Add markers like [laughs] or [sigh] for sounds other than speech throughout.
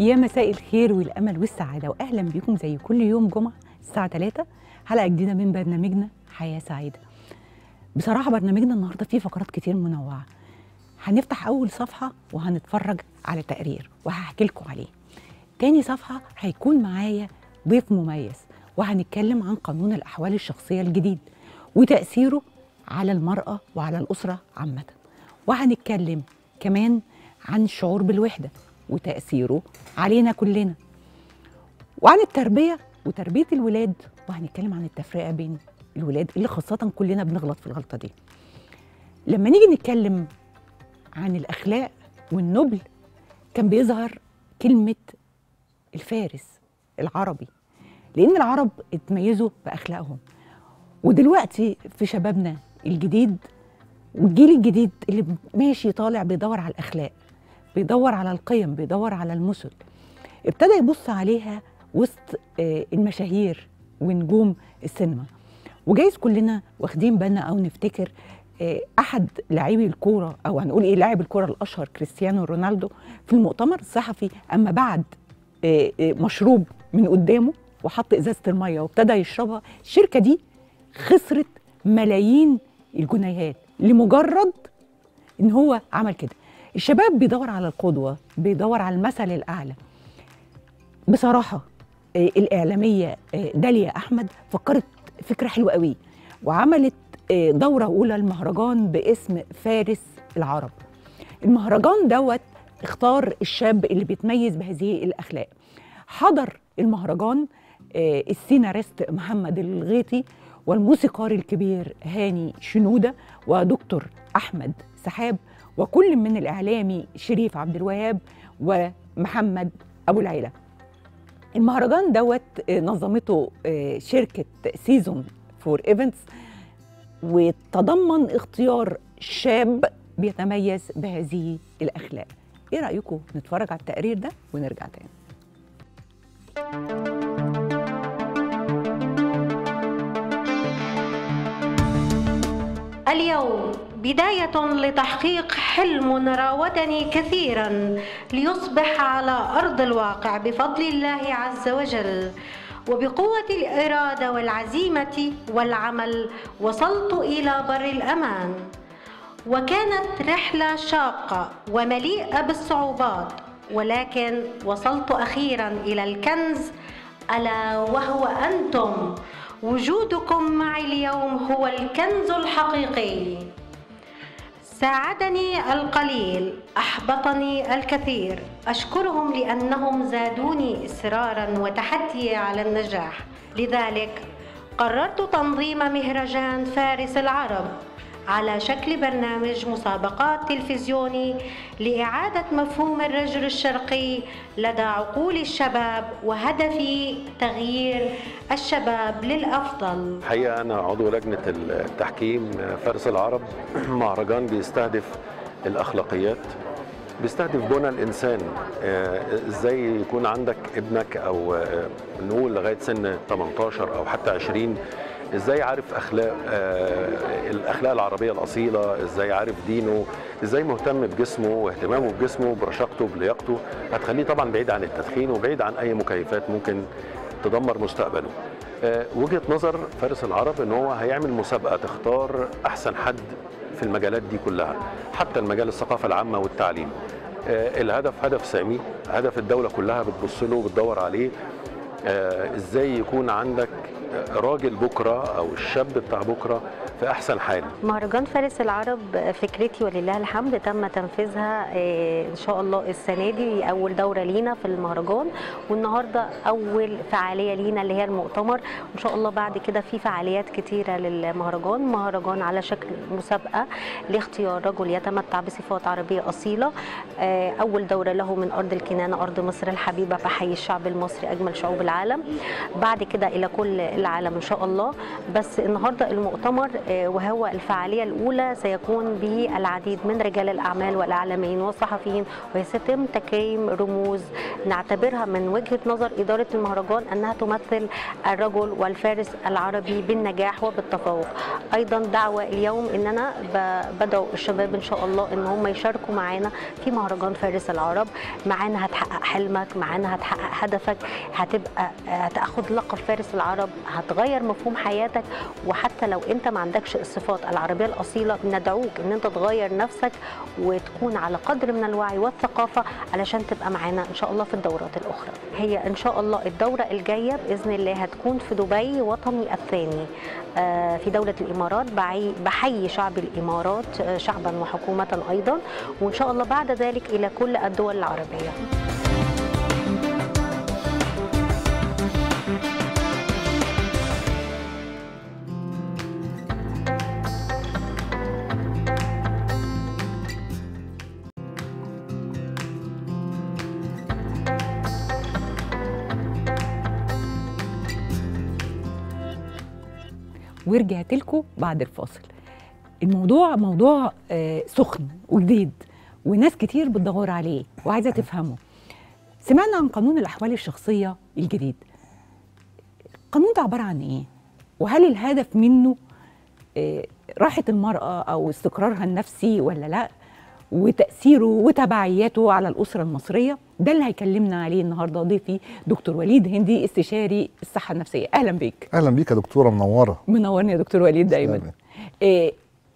يا مساء الخير والامل والسعاده واهلا بيكم زي كل يوم جمعه الساعه 3 حلقه جديده من برنامجنا حياه سعيده بصراحه برنامجنا النهارده فيه فقرات كتير منوعه هنفتح اول صفحه وهنتفرج على تقرير وهحكي لكم عليه تاني صفحه هيكون معايا ضيف مميز وهنتكلم عن قانون الاحوال الشخصيه الجديد وتاثيره على المراه وعلى الاسره عامه وهنتكلم كمان عن الشعور بالوحده وتأثيره علينا كلنا وعن التربية وتربية الولاد وهنتكلم عن التفرقة بين الولاد اللي خاصة كلنا بنغلط في الغلطة دي لما نيجي نتكلم عن الأخلاق والنبل كان بيظهر كلمة الفارس العربي لأن العرب اتميزوا بأخلاقهم ودلوقتي في شبابنا الجديد والجيل الجديد اللي ماشي طالع بيدور على الأخلاق بيدور على القيم بيدور على المثل ابتدى يبص عليها وسط آه، المشاهير ونجوم السينما وجايز كلنا واخدين بالنا او نفتكر آه، احد لاعبي الكوره او هنقول ايه لاعب الكوره الاشهر كريستيانو رونالدو في المؤتمر الصحفي اما بعد آه، مشروب من قدامه وحط ازازه الميه وابتدى يشربها الشركه دي خسرت ملايين الجنيهات لمجرد ان هو عمل كده الشباب بيدور على القدوه بيدور على المثل الاعلى بصراحه آه، الاعلاميه آه، داليا احمد فكرت فكره حلوه قوي وعملت آه، دوره اولى المهرجان باسم فارس العرب المهرجان دوت اختار الشاب اللي بيتميز بهذه الاخلاق حضر المهرجان السيناريست محمد الغيطي والموسيقار الكبير هاني شنوده ودكتور احمد سحاب وكل من الإعلامي شريف عبد الوهاب ومحمد أبو العيلة المهرجان دوت آه، نظمته آه، شركة سيزون فور ايفنتس وتضمن اختيار شاب بيتميز بهذه الأخلاق إيه رأيكم نتفرج على التقرير ده ونرجع تاني اليوم بداية لتحقيق حلم راودني كثيرا ليصبح على أرض الواقع بفضل الله عز وجل وبقوة الإرادة والعزيمة والعمل وصلت إلى بر الأمان وكانت رحلة شاقة ومليئة بالصعوبات ولكن وصلت أخيرا إلى الكنز ألا وهو أنتم وجودكم معي اليوم هو الكنز الحقيقي ساعدني القليل احبطني الكثير اشكرهم لانهم زادوني اصرارا وتحدي على النجاح لذلك قررت تنظيم مهرجان فارس العرب على شكل برنامج مسابقات تلفزيوني لإعادة مفهوم الرجل الشرقي لدى عقول الشباب وهدفي تغيير الشباب للأفضل حقيقة أنا عضو لجنة التحكيم فارس العرب [clears throat] مهرجان بيستهدف الأخلاقيات بيستهدف بنى الانسان آه، ازاي يكون عندك ابنك او آه، نقول لغايه سن 18 او حتى 20 ازاي عارف اخلاق آه الاخلاق العربيه الاصيله ازاي عارف دينه ازاي مهتم بجسمه واهتمامه بجسمه برشاقته بلياقته هتخليه طبعا بعيد عن التدخين وبعيد عن اي مكيفات ممكن تدمر مستقبله آه وجهه نظر فارس العرب ان هو هيعمل مسابقه تختار احسن حد في المجالات دي كلها حتى المجال الثقافه العامه والتعليم آه الهدف هدف سامي هدف الدوله كلها بتبص له وبتدور عليه آه، ازاي يكون عندك راجل بكره او الشاب بتاع بكره في احسن حال مهرجان فارس العرب فكرتي ولله الحمد تم تنفيذها آه، ان شاء الله السنه دي اول دوره لينا في المهرجان والنهارده اول فعاليه لينا اللي هي المؤتمر وان شاء الله بعد كده في فعاليات كتيره للمهرجان مهرجان على شكل مسابقه لاختيار رجل يتمتع بصفات عربيه اصيله آه، اول دوره له من ارض الكنانه ارض مصر الحبيبه فحي الشعب المصري اجمل شعوب العالم بعد كده الى كل العالم ان شاء الله بس النهارده المؤتمر وهو الفعالية الأولى سيكون به العديد من رجال الأعمال والإعلاميين والصحفيين وسيتم تكريم رموز نعتبرها من وجهة نظر إدارة المهرجان أنها تمثل الرجل والفارس العربي بالنجاح وبالتفوق أيضا دعوة اليوم أن أنا بدعو الشباب إن شاء الله أن هم يشاركوا معانا في مهرجان فارس العرب معانا هتحقق حلمك معانا هتحقق هدفك هتبقى هتاخد لقب فارس العرب هتغير مفهوم حياتك وحتى لو أنت ما عندك عندكش الصفات العربيه الاصيله ندعوك ان انت تغير نفسك وتكون على قدر من الوعي والثقافه علشان تبقى معانا ان شاء الله في الدورات الاخرى هي ان شاء الله الدوره الجايه باذن الله هتكون في دبي وطني الثاني آه، في دوله الامارات بحي شعب الامارات آه، شعبا وحكومه ايضا وان شاء الله بعد ذلك الى كل الدول العربيه ورجعت لكم بعد الفاصل الموضوع موضوع آه، سخن وجديد وناس كتير بتدور عليه وعايزه تفهمه سمعنا عن قانون الاحوال الشخصيه الجديد القانون ده عباره عن ايه وهل الهدف منه آه، راحه المراه او استقرارها النفسي ولا لا وتاثيره وتبعياته على الاسره المصريه ده اللي هيكلمنا عليه النهارده ضيفي دكتور وليد هندي استشاري الصحه النفسيه اهلا بيك اهلا بيك يا دكتوره منوره منورني يا دكتور وليد دايما إيه,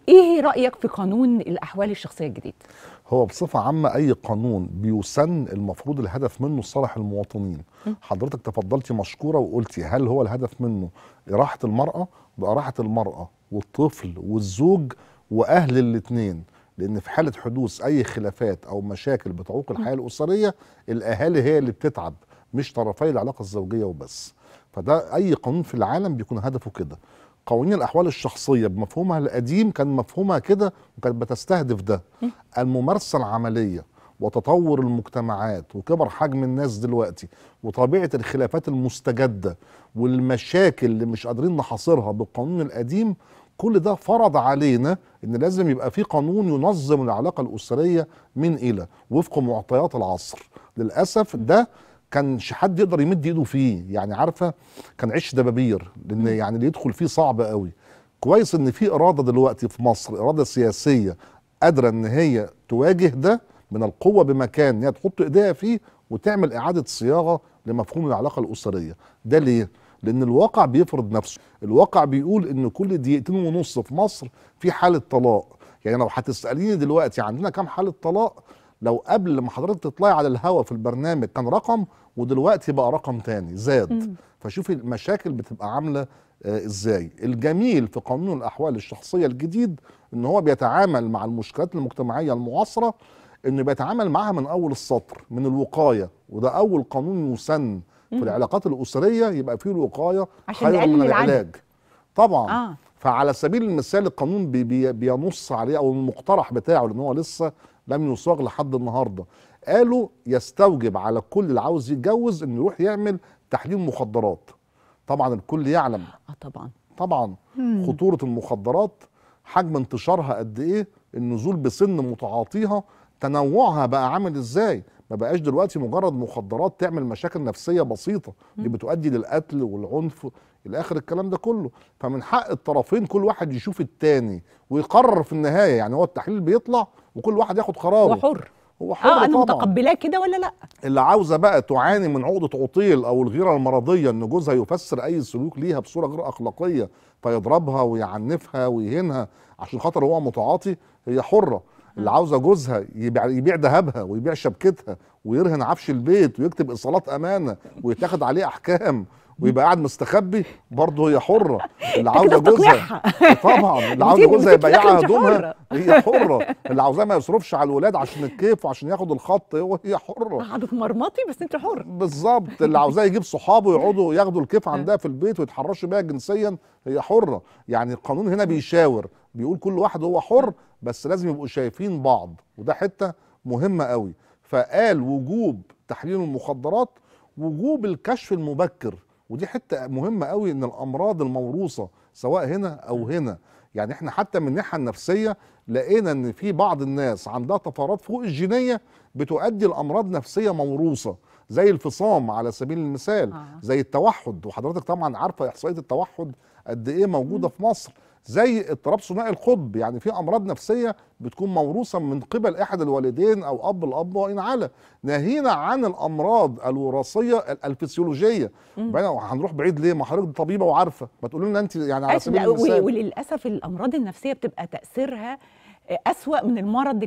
ايه رايك في قانون الاحوال الشخصيه الجديد هو بصفة عامة أي قانون بيسن المفروض الهدف منه صالح المواطنين حضرتك تفضلتي مشكورة وقلتي هل هو الهدف منه راحة المرأة بقى راحة المرأة والطفل والزوج وأهل الاتنين لان في حاله حدوث اي خلافات او مشاكل بتعوق الحياه الاسريه الاهالي هي اللي بتتعب مش طرفي العلاقه الزوجيه وبس فده اي قانون في العالم بيكون هدفه كده قوانين الاحوال الشخصيه بمفهومها القديم كان مفهومها كده وكانت بتستهدف ده الممارسه العمليه وتطور المجتمعات وكبر حجم الناس دلوقتي وطبيعه الخلافات المستجده والمشاكل اللي مش قادرين نحاصرها بالقانون القديم كل ده فرض علينا ان لازم يبقى في قانون ينظم العلاقه الاسريه من الى وفق معطيات العصر للاسف ده كانش حد يقدر يمد ايده فيه يعني عارفه كان عش دبابير لان يعني اللي يدخل فيه صعب قوي كويس ان في اراده دلوقتي في مصر اراده سياسيه قادره ان هي تواجه ده من القوه بمكان ان هي تحط ايديها فيه وتعمل اعاده صياغه لمفهوم العلاقه الاسريه ده ليه لان الواقع بيفرض نفسه الواقع بيقول ان كل دقيقتين ونص في مصر في حاله طلاق يعني لو هتساليني دلوقتي عندنا كام حاله طلاق لو قبل ما حضرتك تطلعي على الهوا في البرنامج كان رقم ودلوقتي بقى رقم تاني زاد فشوفي المشاكل بتبقى عامله آه، ازاي الجميل في قانون الاحوال الشخصيه الجديد ان هو بيتعامل مع المشكلات المجتمعيه المعاصره انه بيتعامل معها من اول السطر من الوقايه وده اول قانون يسن في العلاقات الاسريه يبقى فيه الوقايه خير من العلاج طبعا آه. فعلى سبيل المثال القانون بي بي بينص عليه او المقترح بتاعه لان هو لسه لم يصاغ لحد النهارده قالوا يستوجب على كل اللي عاوز يتجوز انه يروح يعمل تحليل مخدرات طبعا الكل يعلم اه طبعا طبعا مم. خطوره المخدرات حجم انتشارها قد ايه النزول بسن متعاطيها تنوعها بقى عامل ازاي ما بقاش دلوقتي مجرد مخدرات تعمل مشاكل نفسيه بسيطه اللي بتؤدي للقتل والعنف الى اخر الكلام ده كله فمن حق الطرفين كل واحد يشوف التاني ويقرر في النهايه يعني هو التحليل بيطلع وكل واحد ياخد قراره هو حر هو آه، حر اه انا متقبلاه كده ولا لا اللي عاوزه بقى تعاني من عقده عطيل او الغيره المرضيه ان جوزها يفسر اي سلوك ليها بصوره غير اخلاقيه فيضربها ويعنفها ويهينها عشان خاطر هو متعاطي هي حره اللي عاوزه جوزها يبيع, يبيع ذهبها ويبيع شبكتها ويرهن عفش البيت ويكتب ايصالات امانه ويتاخد عليه احكام ويبقى قاعد مستخبي برضه هي حره اللي عاوزه جوزها طبعا اللي عاوزه جوزها يبيعها هدومها هي حره اللي عاوزاه ما يصرفش على الولاد عشان الكيف وعشان ياخد الخط وهي حره قاعده مرمطي بس انت حر بالظبط اللي عاوزاه يجيب صحابه يقعدوا ياخدوا الكيف عندها في البيت ويتحرشوا بيها جنسيا هي حره يعني القانون هنا بيشاور بيقول كل واحد هو حر بس لازم يبقوا شايفين بعض وده حته مهمه قوي فقال وجوب تحليل المخدرات وجوب الكشف المبكر ودي حته مهمه قوي ان الامراض الموروثه سواء هنا او هنا يعني احنا حتى من الناحيه النفسيه لقينا ان في بعض الناس عندها طفرات فوق الجينيه بتؤدي لامراض نفسيه موروثه زي الفصام على سبيل المثال آه. زي التوحد وحضرتك طبعا عارفه احصائيه التوحد قد ايه موجوده في مصر زي اضطراب ثنائي القطب يعني في امراض نفسيه بتكون موروثه من قبل احد الوالدين او اب الاب وان على ناهينا عن الامراض الوراثيه الفسيولوجيه هنروح بعيد ليه ما حضرتك طبيبه وعارفه ما تقولي لنا انت يعني على سبيل المثال وللاسف الامراض النفسيه بتبقى تاثيرها اسوا من المرض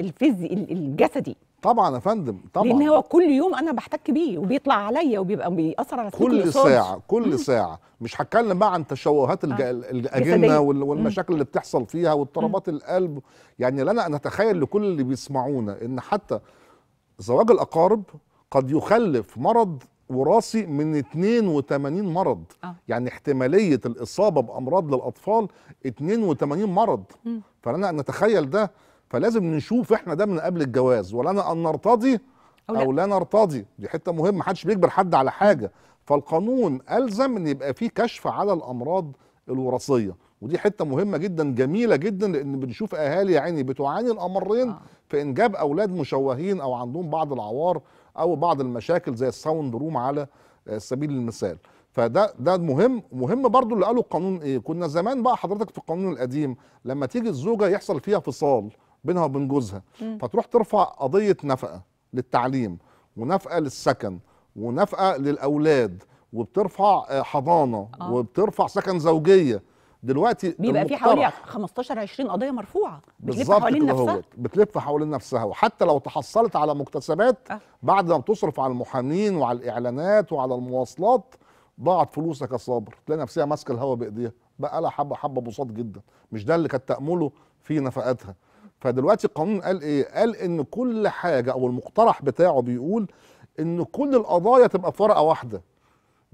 الفيزي الجسدي طبعا يا فندم طبعا لان هو كل يوم انا بحتك بيه وبيطلع عليا وبيبقى بيأثر على كل ساعه كل مم. ساعه مش هتكلم بقى عن تشوهات الج... آه. الاجنه والمشاكل مم. اللي بتحصل فيها واضطرابات القلب يعني لنا انا اتخيل لكل اللي بيسمعونا ان حتى زواج الاقارب قد يخلف مرض وراثي من 82 مرض آه. يعني احتماليه الاصابه بامراض للاطفال 82 مرض فلنا فانا نتخيل ده فلازم نشوف احنا ده من قبل الجواز ولنا ان نرتضي او لا, أو لا نرتضي دي حته مهمه محدش بيجبر حد على حاجه فالقانون الزم ان يبقى فيه كشف على الامراض الوراثيه ودي حته مهمه جدا جميله جدا لان بنشوف اهالي يا عيني بتعاني الامرين آه. في انجاب اولاد مشوهين او عندهم بعض العوار او بعض المشاكل زي الساوند روم على آه، سبيل المثال فده ده مهم مهم برضو اللي قاله القانون ايه كنا زمان بقى حضرتك في القانون القديم لما تيجي الزوجه يحصل فيها فصال بينها وبين جوزها فتروح ترفع قضيه نفقه للتعليم ونفقه للسكن ونفقه للاولاد وبترفع آه، حضانه آه. وبترفع سكن زوجيه دلوقتي بيبقى في حوالي 15 20 قضيه مرفوعه بتلف حوالين نفسها بتلف حوالين نفسها وحتى لو تحصلت على مكتسبات أه. بعد ما بتصرف على المحامين وعلى الاعلانات وعلى المواصلات ضاعت فلوسك يا صابر تلاقي نفسها ماسكه الهوا بايديها بقى لها حبه حبه بساط جدا مش ده اللي كانت تامله في نفقاتها فدلوقتي القانون قال ايه قال ان كل حاجه او المقترح بتاعه بيقول ان كل القضايا تبقى في ورقه واحده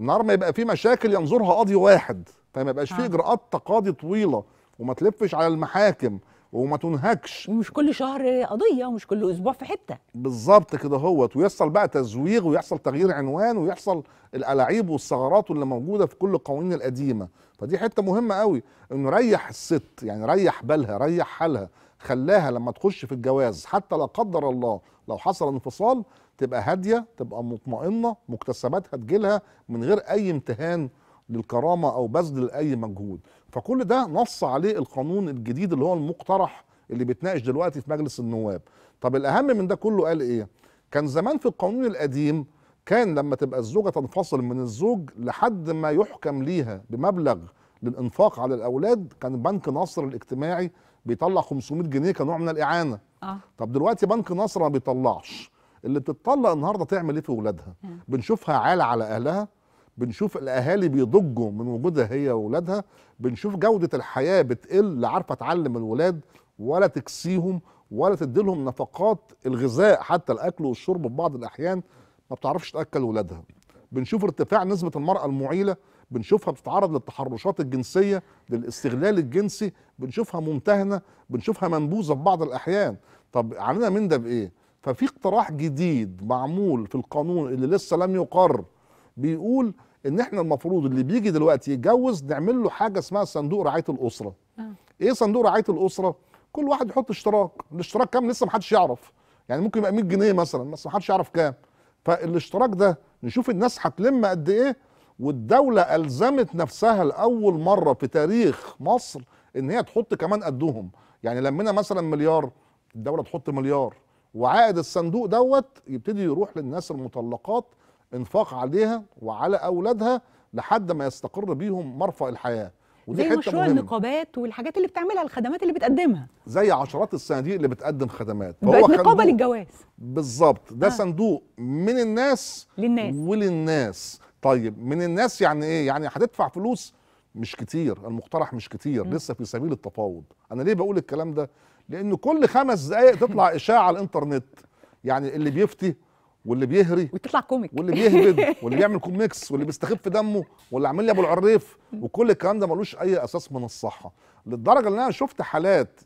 النهار ما يبقى في مشاكل ينظرها قاضي واحد فما يبقاش في آه. اجراءات تقاضي طويله وما تلفش على المحاكم وما تنهكش ومش كل شهر قضيه ومش كل اسبوع في حته بالظبط كده هوت ويحصل بقى تزويغ ويحصل تغيير عنوان ويحصل الألاعيب والثغرات اللي موجوده في كل القوانين القديمه فدي حته مهمه قوي انه ريح الست يعني ريح بالها ريح حالها خلاها لما تخش في الجواز حتى لا قدر الله لو حصل انفصال تبقى هاديه تبقى مطمئنه مكتسباتها تجيلها من غير اي امتهان للكرامه او بذل لاي مجهود فكل ده نص عليه القانون الجديد اللي هو المقترح اللي بيتناقش دلوقتي في مجلس النواب طب الاهم من ده كله قال ايه كان زمان في القانون القديم كان لما تبقى الزوجه تنفصل من الزوج لحد ما يحكم ليها بمبلغ للانفاق على الاولاد كان بنك نصر الاجتماعي بيطلع 500 جنيه كنوع من الاعانه آه. طب دلوقتي بنك نصر ما بيطلعش اللي بتطلق النهارده تعمل ايه في اولادها آه. بنشوفها عاله على اهلها بنشوف الاهالي بيضجوا من وجودها هي واولادها بنشوف جوده الحياه بتقل لا عارفه تعلم الولاد ولا تكسيهم ولا تدي لهم نفقات الغذاء حتى الاكل والشرب في بعض الاحيان ما بتعرفش تاكل ولادها بنشوف ارتفاع نسبه المراه المعيله بنشوفها بتتعرض للتحرشات الجنسيه للاستغلال الجنسي بنشوفها ممتهنه بنشوفها منبوذه في بعض الاحيان طب علينا من ده بايه ففي اقتراح جديد معمول في القانون اللي لسه لم يقر بيقول ان احنا المفروض اللي بيجي دلوقتي يتجوز نعمل له حاجه اسمها صندوق رعايه الاسره آه. ايه صندوق رعايه الاسره كل واحد يحط اشتراك الاشتراك كام لسه محدش يعرف يعني ممكن يبقى 100 جنيه مثلا بس محدش يعرف كام فالاشتراك ده نشوف الناس هتلم قد ايه والدولة ألزمت نفسها لأول مرة في تاريخ مصر إن هي تحط كمان قدهم يعني لمينا مثلا مليار الدولة تحط مليار وعائد الصندوق دوت يبتدي يروح للناس المطلقات انفاق عليها وعلى أولادها لحد ما يستقر بيهم مرفأ الحياة ودي زي مشروع مهمة. النقابات والحاجات اللي بتعملها الخدمات اللي بتقدمها زي عشرات الصناديق اللي بتقدم خدمات بقت نقابه للجواز بالظبط ده آه. صندوق من الناس للناس وللناس طيب من الناس يعني ايه يعني هتدفع فلوس مش كتير المقترح مش كتير م. لسه في سبيل التفاوض انا ليه بقول الكلام ده لان كل خمس دقائق تطلع [laughs] اشاعه على الانترنت يعني اللي بيفتي واللي بيهري وتطلع كوميك واللي بيهبد [laughs] واللي بيعمل كوميكس واللي بيستخف دمه واللي عامل لي ابو العريف وكل الكلام ده ملوش اي اساس من الصحه للدرجه ان انا شفت حالات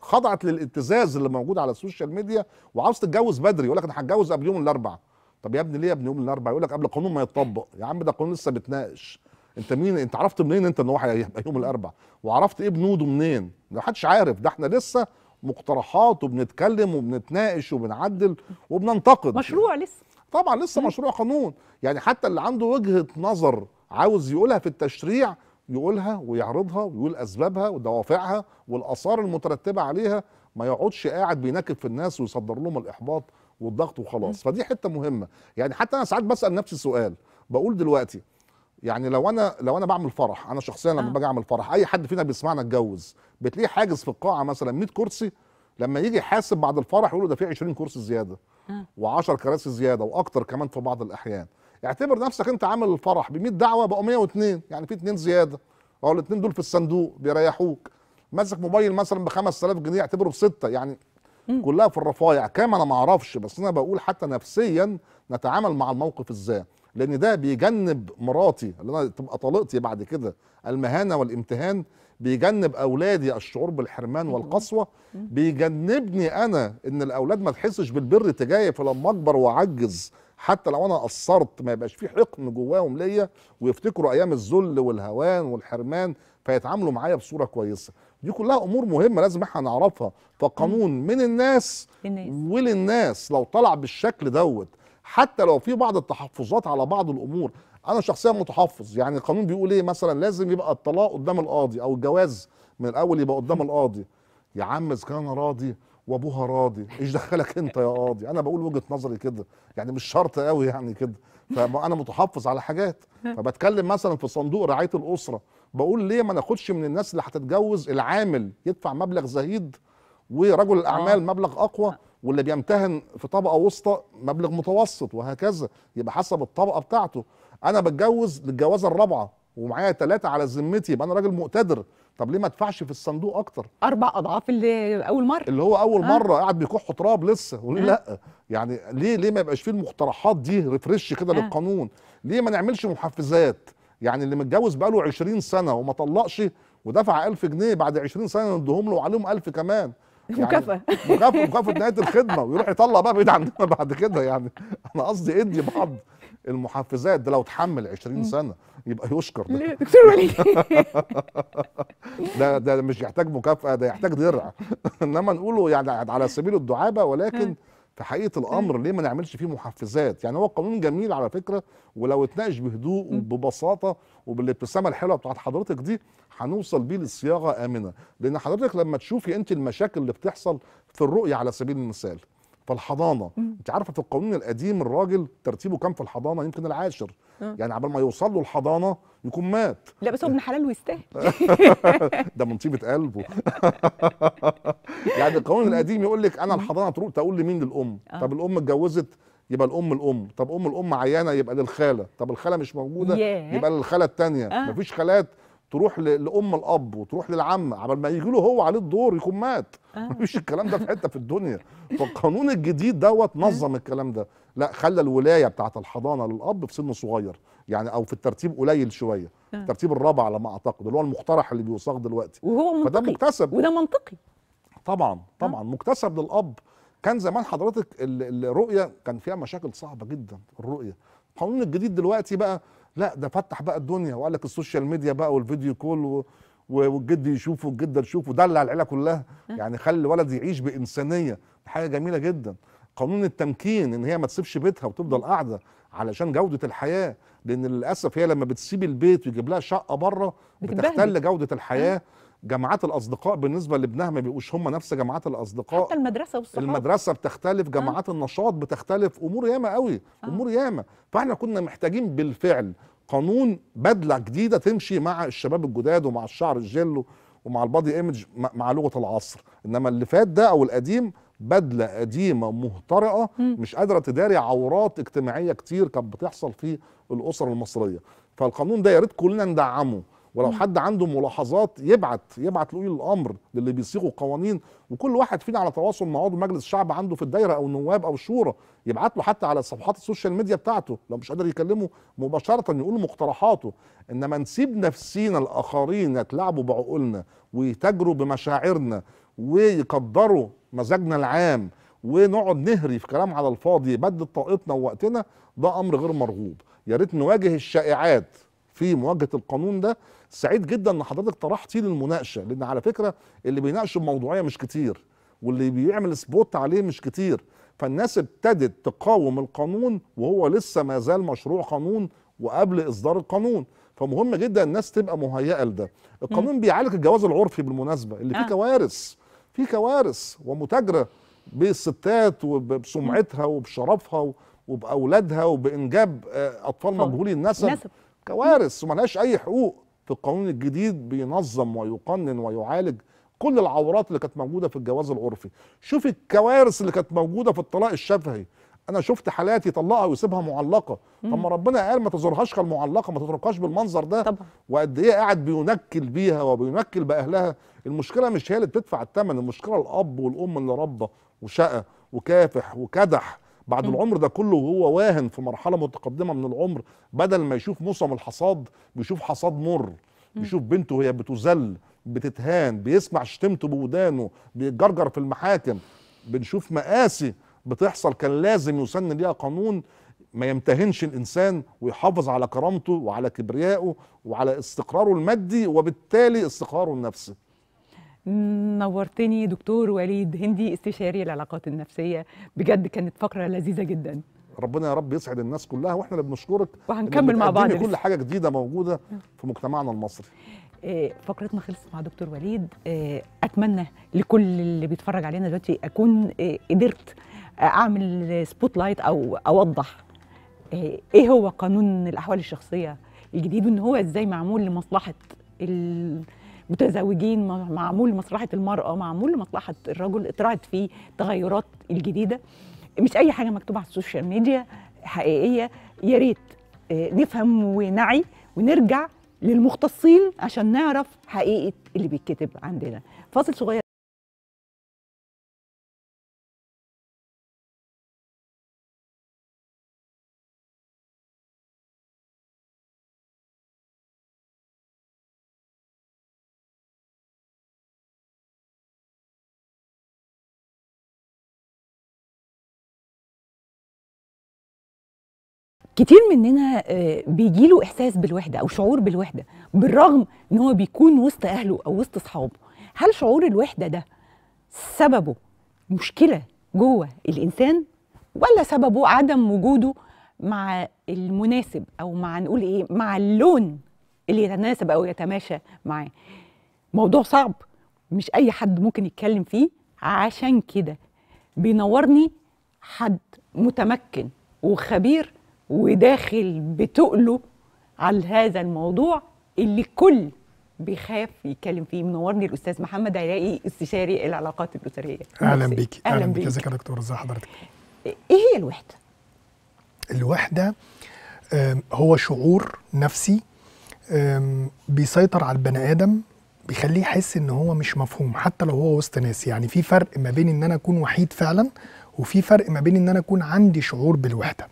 خضعت للابتزاز اللي موجود على السوشيال ميديا وعاوز تتجوز بدري يقول لك انا هتجوز قبل يوم الاربعاء طب يا ابني ليه يا ابني يوم الاربعاء يقول لك قبل القانون ما يتطبق يا عم ده القانون لسه بيتناقش انت مين انت عرفت منين انت ان هو هيبقى يوم الاربعاء وعرفت ايه بنوده منين ما حدش عارف ده احنا لسه مقترحات وبنتكلم وبنتناقش وبنعدل وبننتقد مشروع يعني لسه طبعا لسه م. مشروع قانون يعني حتى اللي عنده وجهه نظر عاوز يقولها في التشريع يقولها ويعرضها ويقول اسبابها ودوافعها والاثار المترتبه عليها ما يقعدش قاعد بينكب في الناس ويصدر لهم الاحباط والضغط وخلاص فدي حته مهمه يعني حتى انا ساعات بسال نفسي سؤال بقول دلوقتي يعني لو انا لو انا بعمل فرح انا شخصيا لما آه. باجي اعمل فرح اي حد فينا بيسمعنا اتجوز بتلاقيه حاجز في القاعه مثلا 100 كرسي لما يجي يحاسب بعد الفرح يقول له ده في 20 كرسي زياده و آه. و10 كراسي زياده واكتر كمان في بعض الاحيان اعتبر نفسك انت عامل الفرح ب 100 دعوه بقوا 102 يعني في 2 زياده او أه، الاثنين دول في الصندوق بيريحوك ماسك موبايل مثلا ب 5000 جنيه اعتبره بسته يعني كلها في الرفايع كام انا ما اعرفش بس انا بقول حتى نفسيا نتعامل مع الموقف ازاي لان ده بيجنب مراتي اللي انا تبقى طليقتي بعد كده المهانه والامتهان بيجنب اولادي الشعور بالحرمان والقسوه بيجنبني انا ان الاولاد ما تحسش بالبر تجاهي فلما اكبر واعجز حتى لو انا قصرت ما يبقاش في حقن جواهم ليا ويفتكروا ايام الذل والهوان والحرمان فيتعاملوا معايا بصوره كويسه دي كلها امور مهمه لازم احنا نعرفها فقانون من الناس وللناس لو طلع بالشكل دوت حتى لو في بعض التحفظات على بعض الامور انا شخصيا متحفظ يعني القانون بيقول ايه مثلا لازم يبقى الطلاق قدام القاضي او الجواز من الاول يبقى قدام القاضي يا عم اذا كان راضي وابوها راضي ايش دخلك انت يا قاضي انا بقول وجهه نظري كده يعني مش شرط قوي يعني كده فانا متحفظ على حاجات [laughs] فبتكلم مثلا في صندوق رعايه الاسره بقول ليه ما ناخدش من الناس اللي هتتجوز العامل يدفع مبلغ زهيد ورجل الاعمال آه. مبلغ اقوى آه. واللي بيمتهن في طبقه وسطى مبلغ متوسط وهكذا يبقى حسب الطبقه بتاعته انا بتجوز للجوازه الرابعه ومعايا ثلاثه على ذمتي يبقى انا راجل مقتدر طب ليه ما ادفعش في الصندوق اكتر اربع اضعاف اللي اول مره اللي هو اول آه. مره قاعد بيكح تراب لسه وليه آه. لا يعني ليه ليه ما يبقاش فيه المقترحات دي ريفرش كده آه. للقانون ليه ما نعملش محفزات يعني اللي متجوز بقاله 20 سنه وما طلقش ودفع 1000 جنيه بعد 20 سنه نديهم له وعليهم 1000 كمان يعني مكافأة مكافأة مكافأة نهاية الخدمة ويروح يطلع بقى بعيد عندنا [laughs] بعد كده يعني أنا قصدي إدي بعض المحفزات ده لو اتحمل 20 سنة يبقى يشكر ده دكتور وليد [laughs] ده ده مش يحتاج مكافأة ده يحتاج درع [laughs] إنما نقوله يعني على سبيل الدعابة ولكن في حقيقه الامر ليه ما نعملش فيه محفزات يعني هو قانون جميل على فكره ولو اتناقش بهدوء وببساطه وبالابتسامه الحلوه بتاعت حضرتك دي هنوصل بيه لصياغه امنه لان حضرتك لما تشوفي انت المشاكل اللي بتحصل في الرؤيه على سبيل المثال في مم. انت عارفه في القانون القديم الراجل ترتيبه كام في الحضانه يمكن العاشر آه. يعني عبال ما يوصل له الحضانه يكون مات لا بس هو ابن حلال ويستاهل [laughs] ده من طيبه قلبه [laughs] يعني القانون القديم يقول لك انا الحضانه تروح تقول لمين للام آه. طب الام اتجوزت يبقى الام الام طب ام الام عيانه يبقى للخاله طب الخاله مش موجوده yeah. يبقى للخاله الثانيه آه. مفيش خالات تروح لام الاب وتروح للعم على ما يجي له هو عليه الدور يكون مات آه. مفيش الكلام ده في حته في الدنيا فالقانون الجديد دوت نظم آه. الكلام ده لا خلى الولايه بتاعت الحضانه للاب في سن صغير يعني او في الترتيب قليل شويه آه. الترتيب الرابع على ما اعتقد اللي هو المقترح اللي بيوصف دلوقتي وهو منطقي فده مكتسب وده منطقي طبعا آه. طبعا مكتسب للاب كان زمان حضرتك الرؤيه كان فيها مشاكل صعبه جدا الرؤيه القانون الجديد دلوقتي بقى لا ده فتح بقى الدنيا وقال لك السوشيال ميديا بقى والفيديو كول و... والجد يشوفه والجده تشوفه دلع العيله كلها آه. يعني خلي الولد يعيش بانسانيه حاجه جميله جدا قانون التمكين ان هي ما تسيبش بيتها وتفضل قاعده علشان جوده الحياه لان للاسف هي لما بتسيب البيت ويجيب لها شقه بره بتختل جوده آه. الحياه جامعات الاصدقاء بالنسبه لابنها ما بيبقوش هم نفس جامعات الاصدقاء حتى المدرسه والصحاب المدرسه بتختلف آه. جامعات النشاط بتختلف امور ياما قوي آه. امور ياما فاحنا كنا محتاجين بالفعل قانون بدله جديده تمشي مع الشباب الجداد ومع الشعر الجلو ومع البادي ايمج مع لغه العصر انما اللي فات ده او القديم بدله قديمه مهترئه مش قادره تداري عورات اجتماعيه كتير كانت بتحصل في الاسر المصريه فالقانون ده يا ريت كلنا ندعمه ولو حد عنده ملاحظات يبعت يبعت لولي الامر للي بيصيغوا القوانين وكل واحد فينا على تواصل مع عضو مجلس الشعب عنده في الدايره او النواب او الشورى يبعت له حتى على صفحات السوشيال ميديا بتاعته لو مش قادر يكلمه مباشره يقول مقترحاته انما نسيب نفسينا الاخرين يتلعبوا بعقولنا ويتاجروا بمشاعرنا ويقدروا مزاجنا العام ونقعد نهري في كلام على الفاضي يبدد طاقتنا ووقتنا ده امر غير مرغوب يا ريت نواجه الشائعات في مواجهه القانون ده سعيد جدا ان حضرتك طرحتيه للمناقشه لان على فكره اللي بيناقش بموضوعيه مش كتير واللي بيعمل سبوت عليه مش كتير فالناس ابتدت تقاوم القانون وهو لسه ما زال مشروع قانون وقبل اصدار القانون فمهم جدا الناس تبقى مهيئه لده القانون م. بيعالج الجواز العرفي بالمناسبه اللي فيه آه. كوارث في كوارث ومتاجره بالستات وبسمعتها وبشرفها وباولادها وبانجاب آه، اطفال مجهولي النسب كوارث وملهاش اي حقوق في القانون الجديد بينظم ويقنن ويعالج كل العورات اللي كانت موجوده في الجواز العرفي شوف الكوارث اللي كانت موجوده في الطلاق الشفهي انا شفت حالات يطلقها ويسيبها معلقه طب ما ربنا قال ما تزورهاش كالمعلقه ما تتركهاش بالمنظر ده طبعا وقد ايه قاعد بينكل بيها وبينكل باهلها المشكله مش هي اللي بتدفع الثمن المشكله الاب والام اللي ربى وشقى وكافح وكدح بعد مم. العمر ده كله وهو واهن في مرحله متقدمه من العمر بدل ما يشوف موسم الحصاد بيشوف حصاد مر بيشوف بنته هي بتذل بتتهان بيسمع شتمته بودانه بيتجرجر في المحاكم بنشوف مقاسي بتحصل كان لازم يسن ليها قانون ما يمتهنش الانسان ويحافظ على كرامته وعلى كبريائه وعلى استقراره المادي وبالتالي استقراره النفسي نورتني دكتور وليد هندي استشاري العلاقات النفسيه بجد كانت فقره لذيذه جدا ربنا يا رب يسعد الناس كلها واحنا اللي بنشكرك وهنكمل مع بعض كل حاجه جديده موجوده في مجتمعنا المصري آه، فقرتنا خلصت مع دكتور وليد آه، اتمنى لكل اللي بيتفرج علينا دلوقتي اكون آه، قدرت اعمل سبوت لايت او اوضح ايه هو قانون الاحوال الشخصيه الجديد وان هو ازاي معمول لمصلحه المتزوجين معمول لمصلحه المراه معمول لمصلحه الرجل اطرحت فيه التغيرات الجديده مش اي حاجه مكتوبه على السوشيال ميديا حقيقيه يا ريت آه، نفهم ونعي ونرجع للمختصين عشان نعرف حقيقه اللي بيتكتب عندنا فاصل صغير كتير مننا آه، بيجيله احساس بالوحده او شعور بالوحده بالرغم ان هو بيكون وسط اهله او وسط اصحابه هل شعور الوحده ده سببه مشكله جوه الانسان ولا سببه عدم وجوده مع المناسب او مع نقول ايه مع اللون اللي يتناسب او يتماشى معاه موضوع صعب مش اي حد ممكن يتكلم فيه عشان كده بينورني حد متمكن وخبير وداخل بتقله على هذا الموضوع اللي كل بيخاف يتكلم فيه منورني الاستاذ محمد علائي استشاري العلاقات الاسريه اهلا بيك اهلا, أهلاً بيك ازيك يا دكتور ازي حضرتك ايه هي الوحده الوحده هو شعور نفسي بيسيطر على البني ادم بيخليه يحس ان هو مش مفهوم حتى لو هو وسط ناس يعني في فرق ما بين ان انا اكون وحيد فعلا وفي فرق ما بين ان انا اكون عندي شعور بالوحده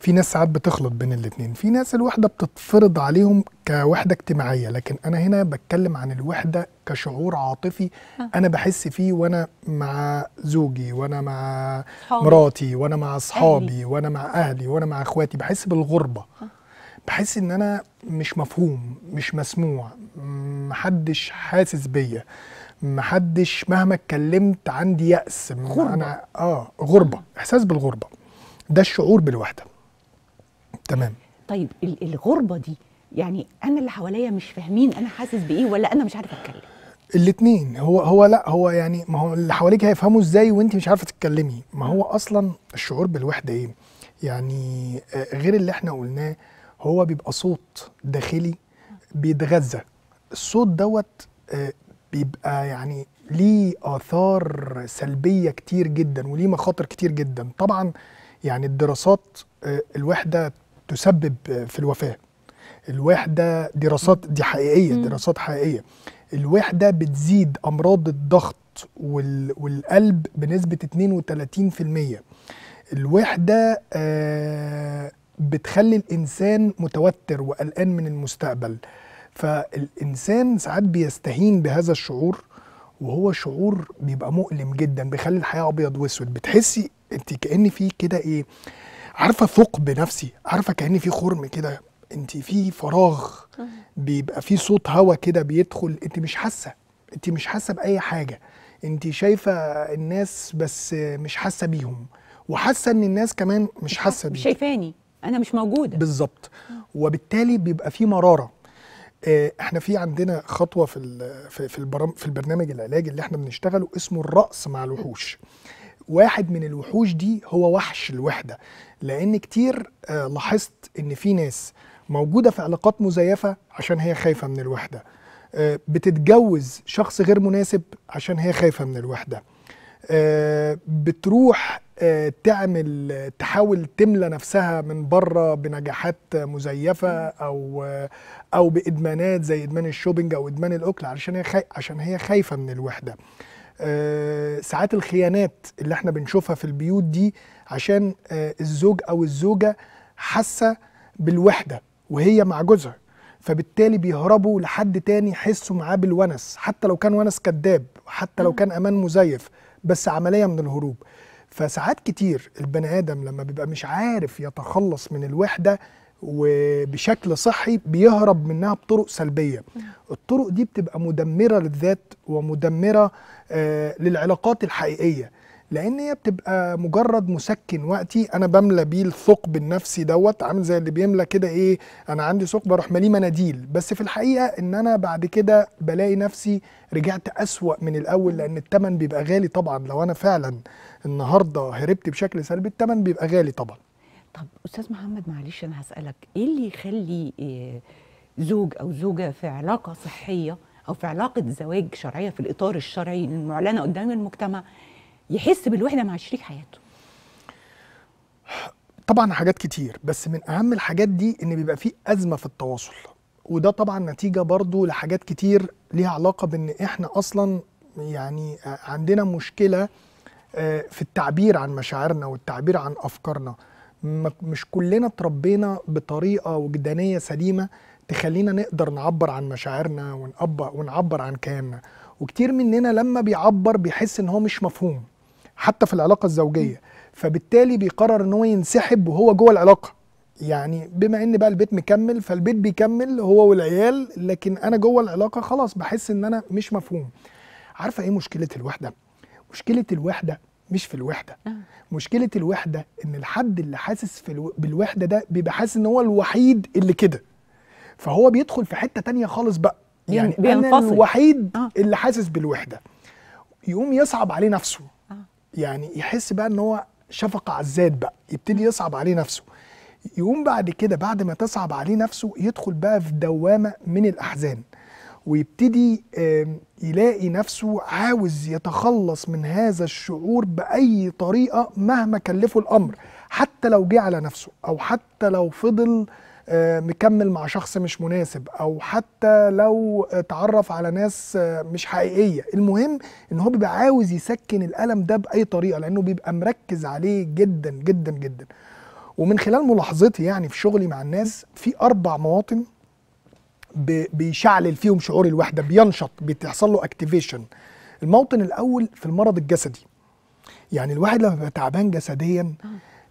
في ناس ساعات بتخلط بين الاثنين في ناس الوحده بتتفرض عليهم كوحده اجتماعيه لكن انا هنا بتكلم عن الوحده كشعور عاطفي آه. انا بحس فيه وانا مع زوجي وانا مع مراتي وانا مع اصحابي وانا مع اهلي وانا مع اخواتي بحس بالغربه آه. بحس ان انا مش مفهوم مش مسموع محدش حاسس بيا محدش مهما اتكلمت عندي يأس غربة أنا اه غربة آه. احساس بالغربة ده الشعور بالوحدة تمام طيب الغربه دي يعني انا اللي حواليا مش فاهمين انا حاسس بايه ولا انا مش عارف اتكلم الاثنين هو هو لا هو يعني ما هو اللي حواليك هيفهموا ازاي وانت مش عارفه تتكلمي ما هو اصلا الشعور بالوحده ايه يعني آه، غير اللي احنا قلناه هو بيبقى صوت داخلي بيتغذى الصوت دوت آه، بيبقى يعني ليه اثار سلبيه كتير جدا وليه مخاطر كتير جدا طبعا يعني الدراسات آه، الوحده تسبب في الوفاه الوحده دراسات دي حقيقيه دراسات حقيقيه الوحده بتزيد امراض الضغط والقلب بنسبه 32% الوحده آه، بتخلي الانسان متوتر وقلقان من المستقبل فالانسان ساعات بيستهين بهذا الشعور وهو شعور بيبقى مؤلم جدا بيخلي الحياه ابيض واسود بتحسي انت كان في كده ايه عارفه ثقب نفسي عارفه كاني في خرم كده انت في فراغ بيبقى في صوت هوا كده بيدخل انت مش حاسه انت مش حاسه باي حاجه انت شايفه الناس بس مش حاسه بيهم وحاسه ان الناس كمان مش حاسه بيك شايفاني انا مش موجوده بالظبط وبالتالي بيبقى في مراره آه، احنا في عندنا خطوه في في في البرنامج العلاجي اللي احنا بنشتغله اسمه الرأس مع الوحوش واحد من الوحوش دي هو وحش الوحده لان كتير آه، لاحظت ان في ناس موجوده في علاقات مزيفه عشان هي خايفه من الوحده آه، بتتجوز شخص غير مناسب عشان هي خايفه من الوحده آه، بتروح تعمل تحاول تملى نفسها من بره بنجاحات مزيفه او او بادمانات زي ادمان الشوبينج او ادمان الاكل عشان هي عشان هي خايفه من الوحده آه، ساعات الخيانات اللي احنا بنشوفها في البيوت دي عشان آه، الزوج او الزوجه حاسه بالوحده وهي مع جوزها فبالتالي بيهربوا لحد تاني يحسوا معاه بالونس حتى لو كان ونس كذاب حتى لو كان امان مزيف بس عمليه من الهروب فساعات كتير البني ادم لما بيبقى مش عارف يتخلص من الوحده وبشكل صحي بيهرب منها بطرق سلبية الطرق دي بتبقى مدمرة للذات ومدمرة آه، للعلاقات الحقيقية لان هي بتبقى مجرد مسكن وقتي انا بملى بيه الثقب النفسي دوت عامل زي اللي بيملى كده ايه انا عندي ثقب اروح ماليه مناديل بس في الحقيقه ان انا بعد كده بلاقي نفسي رجعت اسوا من الاول لان التمن بيبقى غالي طبعا لو انا فعلا النهارده هربت بشكل سلبي التمن بيبقى غالي طبعا طب استاذ محمد معلش انا هسالك ايه اللي يخلي آه، زوج او زوجه في علاقه صحيه او في علاقه زواج شرعيه في الاطار الشرعي المعلنه قدام المجتمع يحس بالوحده مع شريك حياته طبعا حاجات كتير بس من اهم الحاجات دي ان بيبقى في ازمه في التواصل وده طبعا نتيجه برضو لحاجات كتير ليها علاقه بان احنا اصلا يعني آه، عندنا مشكله آه، في التعبير عن مشاعرنا والتعبير عن افكارنا مش كلنا اتربينا بطريقه وجدانيه سليمه تخلينا نقدر نعبر عن مشاعرنا ونعبر ونعبر عن كياننا وكتير مننا لما بيعبر بيحس ان هو مش مفهوم حتى في العلاقه الزوجيه فبالتالي بيقرر ان هو ينسحب وهو جوه العلاقه يعني بما ان بقى البيت مكمل فالبيت بيكمل هو والعيال لكن انا جوه العلاقه خلاص بحس ان انا مش مفهوم عارفه ايه مشكله الوحده مشكله الوحده مش في الوحده آه. مشكله الوحده ان الحد اللي حاسس في الو... بالوحده ده بيبقى حاسس ان هو الوحيد اللي كده فهو بيدخل في حته تانية خالص بقى يعني بينفصل. انا الوحيد آه. اللي حاسس بالوحده يقوم يصعب عليه نفسه آه. يعني يحس بقى ان هو شفقه على الذات بقى يبتدي يصعب عليه نفسه يقوم بعد كده بعد ما تصعب عليه نفسه يدخل بقى في دوامه من الاحزان ويبتدي يلاقي نفسه عاوز يتخلص من هذا الشعور باي طريقه مهما كلفه الامر حتى لو جه على نفسه او حتى لو فضل آه، مكمل مع شخص مش مناسب او حتى لو تعرف على ناس آه، مش حقيقيه المهم ان هو بيبقى عاوز يسكن الالم ده باي طريقه لانه بيبقى مركز عليه جدا جدا جدا ومن خلال ملاحظتي يعني في شغلي مع الناس في اربع مواطن بيشعلل فيهم شعور الوحده بينشط بتحصل له اكتيفيشن الموطن الاول في المرض الجسدي يعني الواحد لما بيبقى تعبان جسديا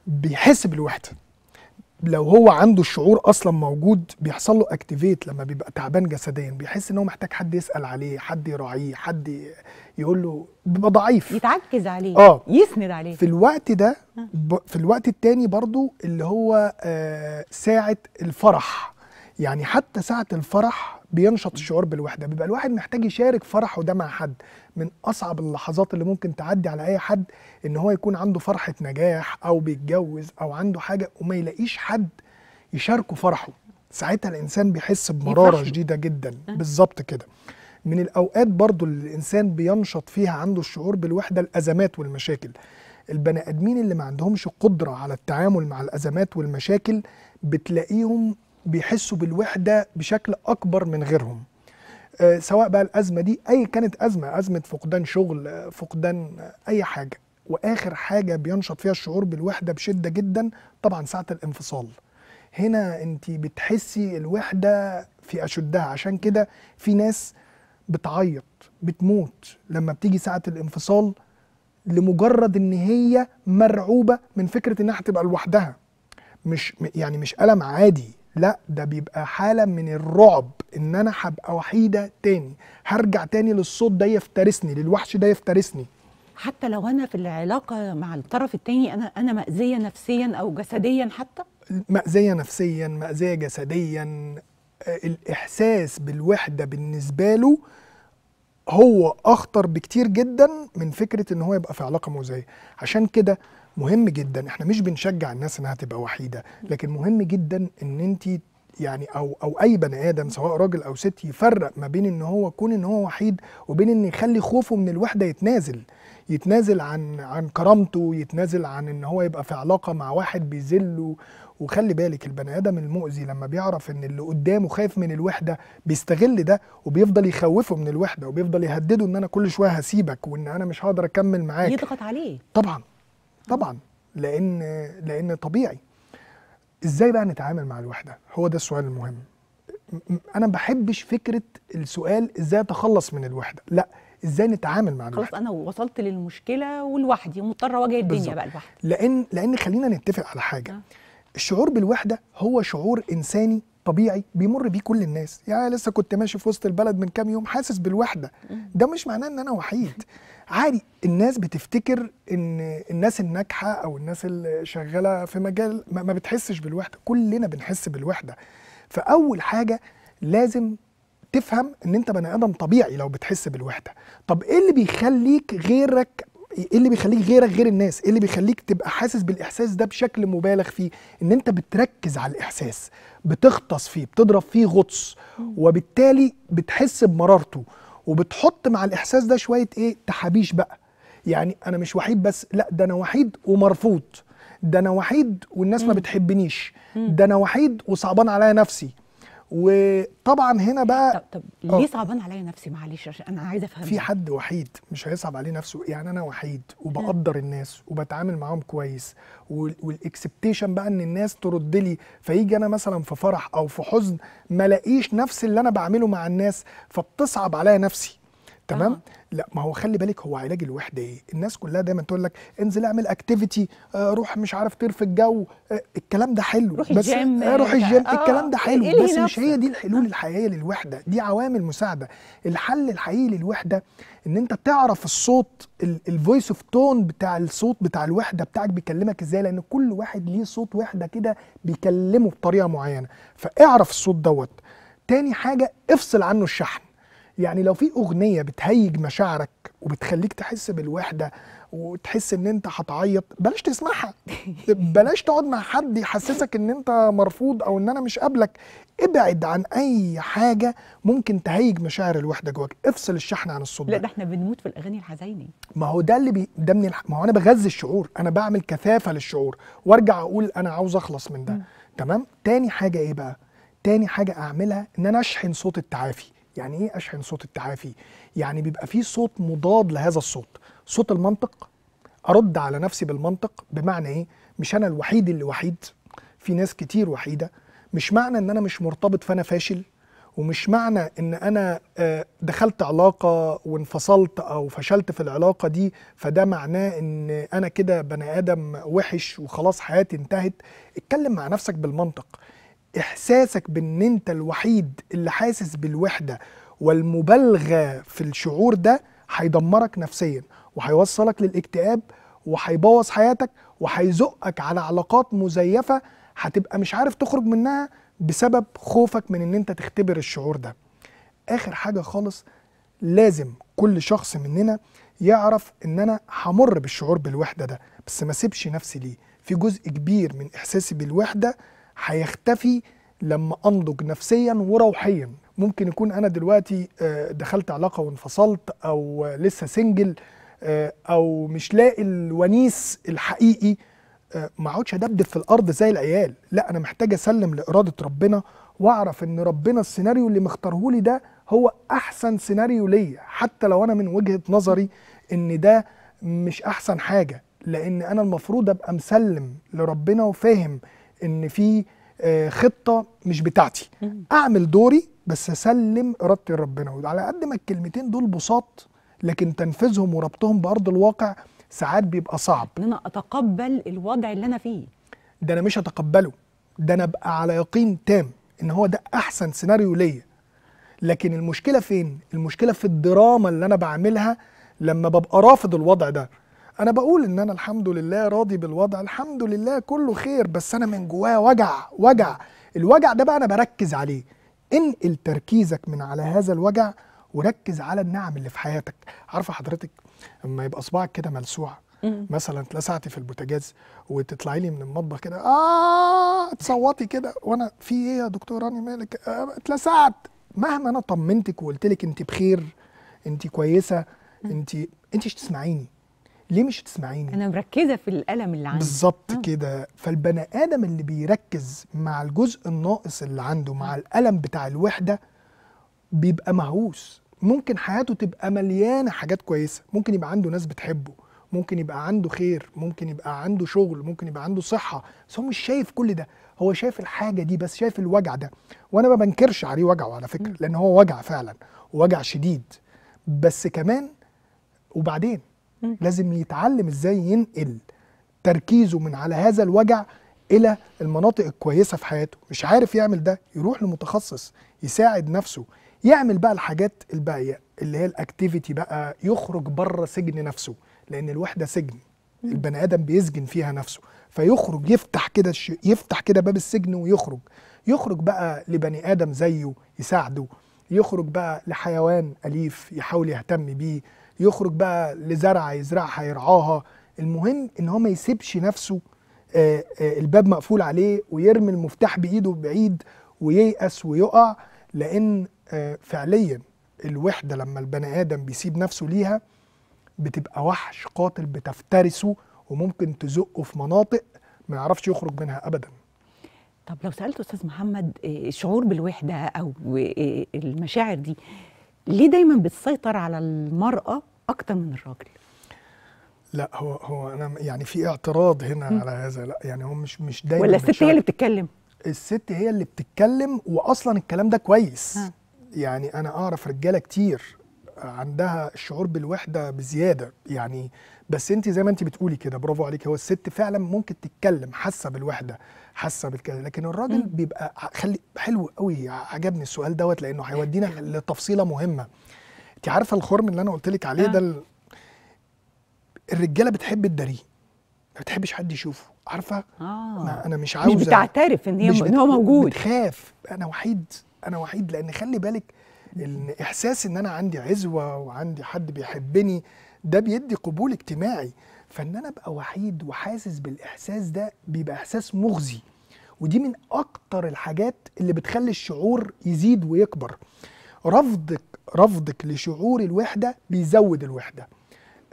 بيحس بالوحده لو هو عنده الشعور اصلا موجود بيحصل له اكتيفيت لما بيبقى تعبان جسديا بيحس ان هو محتاج حد يسال عليه حد يراعيه حد يقول له بيبقى ضعيف يتعكز عليه اه يسند عليه في الوقت ده آه. في الوقت التاني برضو اللي هو آه ساعه الفرح يعني حتى ساعة الفرح بينشط الشعور بالوحدة بيبقى الواحد محتاج يشارك فرحه ده مع حد من أصعب اللحظات اللي ممكن تعدي على أي حد إن هو يكون عنده فرحة نجاح أو بيتجوز أو عنده حاجة وما يلاقيش حد يشاركه فرحه ساعتها الإنسان بيحس بمرارة شديدة جدا أه. بالظبط كده من الأوقات برضو اللي الإنسان بينشط فيها عنده الشعور بالوحدة الأزمات والمشاكل البني ادمين اللي ما عندهمش قدره على التعامل مع الازمات والمشاكل بتلاقيهم بيحسوا بالوحده بشكل اكبر من غيرهم آه، سواء بقى الازمه دي اي كانت ازمه ازمه فقدان شغل فقدان اي حاجه واخر حاجه بينشط فيها الشعور بالوحده بشده جدا طبعا ساعه الانفصال هنا انت بتحسي الوحده في اشدها عشان كده في ناس بتعيط بتموت لما بتيجي ساعه الانفصال لمجرد ان هي مرعوبه من فكره انها هتبقى لوحدها مش يعني مش الم عادي لا ده بيبقى حاله من الرعب ان انا هبقى وحيده تاني هرجع تاني للصوت ده يفترسني للوحش ده يفترسني حتى لو انا في العلاقه مع الطرف التاني انا انا ماذيه نفسيا او جسديا حتى ماذيه نفسيا ماذيه جسديا الاحساس بالوحده بالنسبه له هو اخطر بكتير جدا من فكره ان هو يبقى في علاقه مؤذيه عشان كده مهم جدا احنا مش بنشجع الناس انها تبقى وحيده لكن مهم جدا ان انت يعني او او اي بني ادم سواء راجل او ست يفرق ما بين ان هو كون ان هو وحيد وبين ان يخلي خوفه من الوحده يتنازل يتنازل عن عن كرامته يتنازل عن ان هو يبقى في علاقه مع واحد بيذله وخلي بالك البني ادم المؤذي لما بيعرف ان اللي قدامه خايف من الوحده بيستغل ده وبيفضل يخوفه من الوحده وبيفضل يهدده ان انا كل شويه هسيبك وان انا مش هقدر اكمل معاك يضغط عليه طبعا طبعا لان لان طبيعي ازاي بقى نتعامل مع الوحده هو ده السؤال المهم انا ما بحبش فكره السؤال ازاي اتخلص من الوحده لا ازاي نتعامل مع الوحده خلاص انا وصلت للمشكله ولوحدي مضطر اواجه الدنيا بقى لوحدي لان لان خلينا نتفق على حاجه أه. الشعور بالوحده هو شعور انساني طبيعي بيمر بيه كل الناس يعني لسه كنت ماشي في وسط البلد من كام يوم حاسس بالوحده ده مش معناه ان انا وحيد عادي الناس بتفتكر ان الناس الناجحه او الناس اللي شغاله في مجال ما بتحسش بالوحده كلنا بنحس بالوحده فاول حاجه لازم تفهم ان انت بني ادم طبيعي لو بتحس بالوحده طب ايه اللي بيخليك غيرك ايه اللي بيخليك غيرك غير الناس ايه اللي بيخليك تبقى حاسس بالاحساس ده بشكل مبالغ فيه ان انت بتركز على الاحساس بتغطس فيه بتضرب فيه غطس وبالتالي بتحس بمرارته وبتحط مع الاحساس ده شويه ايه تحابيش بقى يعني انا مش وحيد بس لا ده انا وحيد ومرفوض ده انا وحيد والناس ما بتحبنيش ده انا وحيد وصعبان عليا نفسي وطبعا هنا بقى طب, طب ليه آه. صعبان عليا نفسي معلش عشان انا عايزه افهم في حد وحيد مش هيصعب عليه نفسه يعني انا وحيد وبقدر الناس وبتعامل معاهم كويس والاكسبتيشن بقى ان الناس ترد لي فيجي انا مثلا في فرح او في حزن ما الاقيش نفس اللي انا بعمله مع الناس فبتصعب عليا نفسي تمام آه. لا ما هو خلي بالك هو علاج الوحده ايه الناس كلها دايما تقول لك انزل اعمل اكتيفيتي آه روح مش عارف طير في الجو آه الكلام ده حلو روح بس الجيم آه روح آه، الجيم آه الكلام ده آه، حلو إيه بس نفسك. مش هي دي الحلول الحقيقيه للوحده دي عوامل مساعده الحل الحقيقي للوحده ان انت تعرف الصوت الفويس اوف تون بتاع الصوت بتاع الوحده بتاعك بيكلمك ازاي لان كل واحد ليه صوت وحده كده بيكلمه بطريقه معينه فاعرف الصوت دوت تاني حاجه افصل عنه الشحن يعني لو في اغنيه بتهيج مشاعرك وبتخليك تحس بالوحده وتحس ان انت هتعيط بلاش تسمعها [laughs] بلاش تقعد مع حد يحسسك ان انت مرفوض او ان انا مش قابلك ابعد عن اي حاجه ممكن تهيج مشاعر الوحده جواك افصل الشحن عن الصداع لا ده احنا بنموت في الاغاني الحزينه ما هو ده اللي بي... ده من الح... ما هو انا بغذي الشعور انا بعمل كثافه للشعور وارجع اقول انا عاوز اخلص من ده م. تمام تاني حاجه ايه بقى تاني حاجه اعملها ان انا اشحن صوت التعافي يعني ايه اشحن صوت التعافي يعني بيبقى في صوت مضاد لهذا الصوت صوت المنطق ارد على نفسي بالمنطق بمعنى ايه مش انا الوحيد اللي وحيد في ناس كتير وحيده مش معنى ان انا مش مرتبط فانا فاشل ومش معنى ان انا آه، دخلت علاقه وانفصلت او فشلت في العلاقه دي فده معناه ان انا كده بني ادم وحش وخلاص حياتي انتهت اتكلم مع نفسك بالمنطق احساسك بان انت الوحيد اللي حاسس بالوحده والمبالغه في الشعور ده هيدمرك نفسيا وهيوصلك للاكتئاب وهيبوظ حياتك وهيزقك على علاقات مزيفه هتبقى مش عارف تخرج منها بسبب خوفك من ان انت تختبر الشعور ده اخر حاجه خالص لازم كل شخص مننا يعرف ان انا همر بالشعور بالوحده ده بس ما سيبش نفسي ليه في جزء كبير من احساسي بالوحده هيختفي لما انضج نفسيا وروحيا ممكن يكون انا دلوقتي آه، دخلت علاقه وانفصلت او لسه سنجل آه، او مش لاقي الونيس الحقيقي آه، ما اقعدش ادبدب في الارض زي العيال لا انا محتاج اسلم لاراده ربنا واعرف ان ربنا السيناريو اللي مختاره لي ده هو احسن سيناريو ليا حتى لو انا من وجهه نظري ان ده مش احسن حاجه لان انا المفروض ابقى مسلم لربنا وفاهم ان في آه، خطه مش بتاعتي اعمل دوري بس اسلم ارادتي لربنا وعلى قد ما الكلمتين دول بساط لكن تنفيذهم وربطهم بارض الواقع ساعات بيبقى صعب ان انا اتقبل الوضع اللي انا فيه ده انا مش هتقبله ده انا ابقى على يقين تام ان هو ده احسن سيناريو ليا لكن المشكله فين المشكله في الدراما اللي انا بعملها لما ببقى رافض الوضع ده انا بقول ان انا الحمد لله راضي بالوضع الحمد لله كله خير بس انا من جوايا وجع وجع الوجع ده بقى انا بركز عليه انقل تركيزك من على هذا الوجع وركز على النعم اللي في حياتك عارفه حضرتك لما يبقى صباعك كده ملسوع مثلا اتلسعتي في البوتاجاز وتطلعي لي من المطبخ كده اه تصوتي كده وانا في ايه يا دكتور راني مالك آه، اتلسعت مهما انا طمنتك وقلت لك انت بخير انت كويسه انت انت مش تسمعيني ليه مش تسمعيني انا مركزه في الالم اللي عندي بالظبط آه. كده فالبني ادم اللي بيركز مع الجزء الناقص اللي عنده مع آه. الالم بتاع الوحده بيبقى مهووس ممكن حياته تبقى مليانه حاجات كويسه ممكن يبقى عنده ناس بتحبه ممكن يبقى عنده خير ممكن يبقى عنده شغل ممكن يبقى عنده صحه بس هو مش شايف كل ده هو شايف الحاجه دي بس شايف الوجع ده وانا ما بنكرش عليه وجعه على فكره لان هو وجع فعلا وجع شديد بس كمان وبعدين لازم يتعلم ازاي ينقل تركيزه من على هذا الوجع الى المناطق الكويسه في حياته مش عارف يعمل ده يروح لمتخصص يساعد نفسه يعمل بقى الحاجات الباقيه اللي هي الاكتيفيتي بقى يخرج بره سجن نفسه لان الوحده سجن البني ادم بيسجن فيها نفسه فيخرج يفتح كده يفتح كده باب السجن ويخرج يخرج بقى لبني ادم زيه يساعده يخرج بقى لحيوان اليف يحاول يهتم بيه يخرج بقى لزرعه يزرعها يرعاها المهم ان هو ما يسيبش نفسه آه، آه، الباب مقفول عليه ويرمي المفتاح بايده بعيد وييأس ويقع لان آه، فعليا الوحده لما البني ادم بيسيب نفسه ليها بتبقى وحش قاتل بتفترسه وممكن تزقه في مناطق ما يعرفش يخرج منها ابدا طب لو سالت استاذ محمد الشعور بالوحده او المشاعر دي ليه دايما بتسيطر على المراه اكتر من الراجل لا هو هو انا يعني في اعتراض هنا م. على هذا لا يعني هو مش مش دايما ولا الست هي اللي بتتكلم الست هي اللي بتتكلم واصلا الكلام ده كويس ها. يعني انا اعرف رجاله كتير عندها الشعور بالوحده بزياده يعني بس انت زي ما انت بتقولي كده برافو عليك هو الست فعلا ممكن تتكلم حاسه بالوحده حاسه بالكده لكن الراجل م. بيبقى خلي حلو قوي عجبني السؤال دوت لانه هيودينا لتفصيله مهمه انت عارفه الخرم اللي انا قلت لك عليه آه. ده ال... الرجاله بتحب الدري ما بتحبش حد يشوفه عارفه آه. انا مش عاوزه مش بتعترف ان هي مش بت... ان هو موجود بتخاف انا وحيد انا وحيد لان خلي بالك ان احساس ان انا عندي عزوه وعندي حد بيحبني ده بيدي قبول اجتماعي فان انا ابقى وحيد وحاسس بالاحساس ده بيبقى احساس مغزي ودي من اكتر الحاجات اللي بتخلي الشعور يزيد ويكبر رفضك رفضك لشعور الوحده بيزود الوحده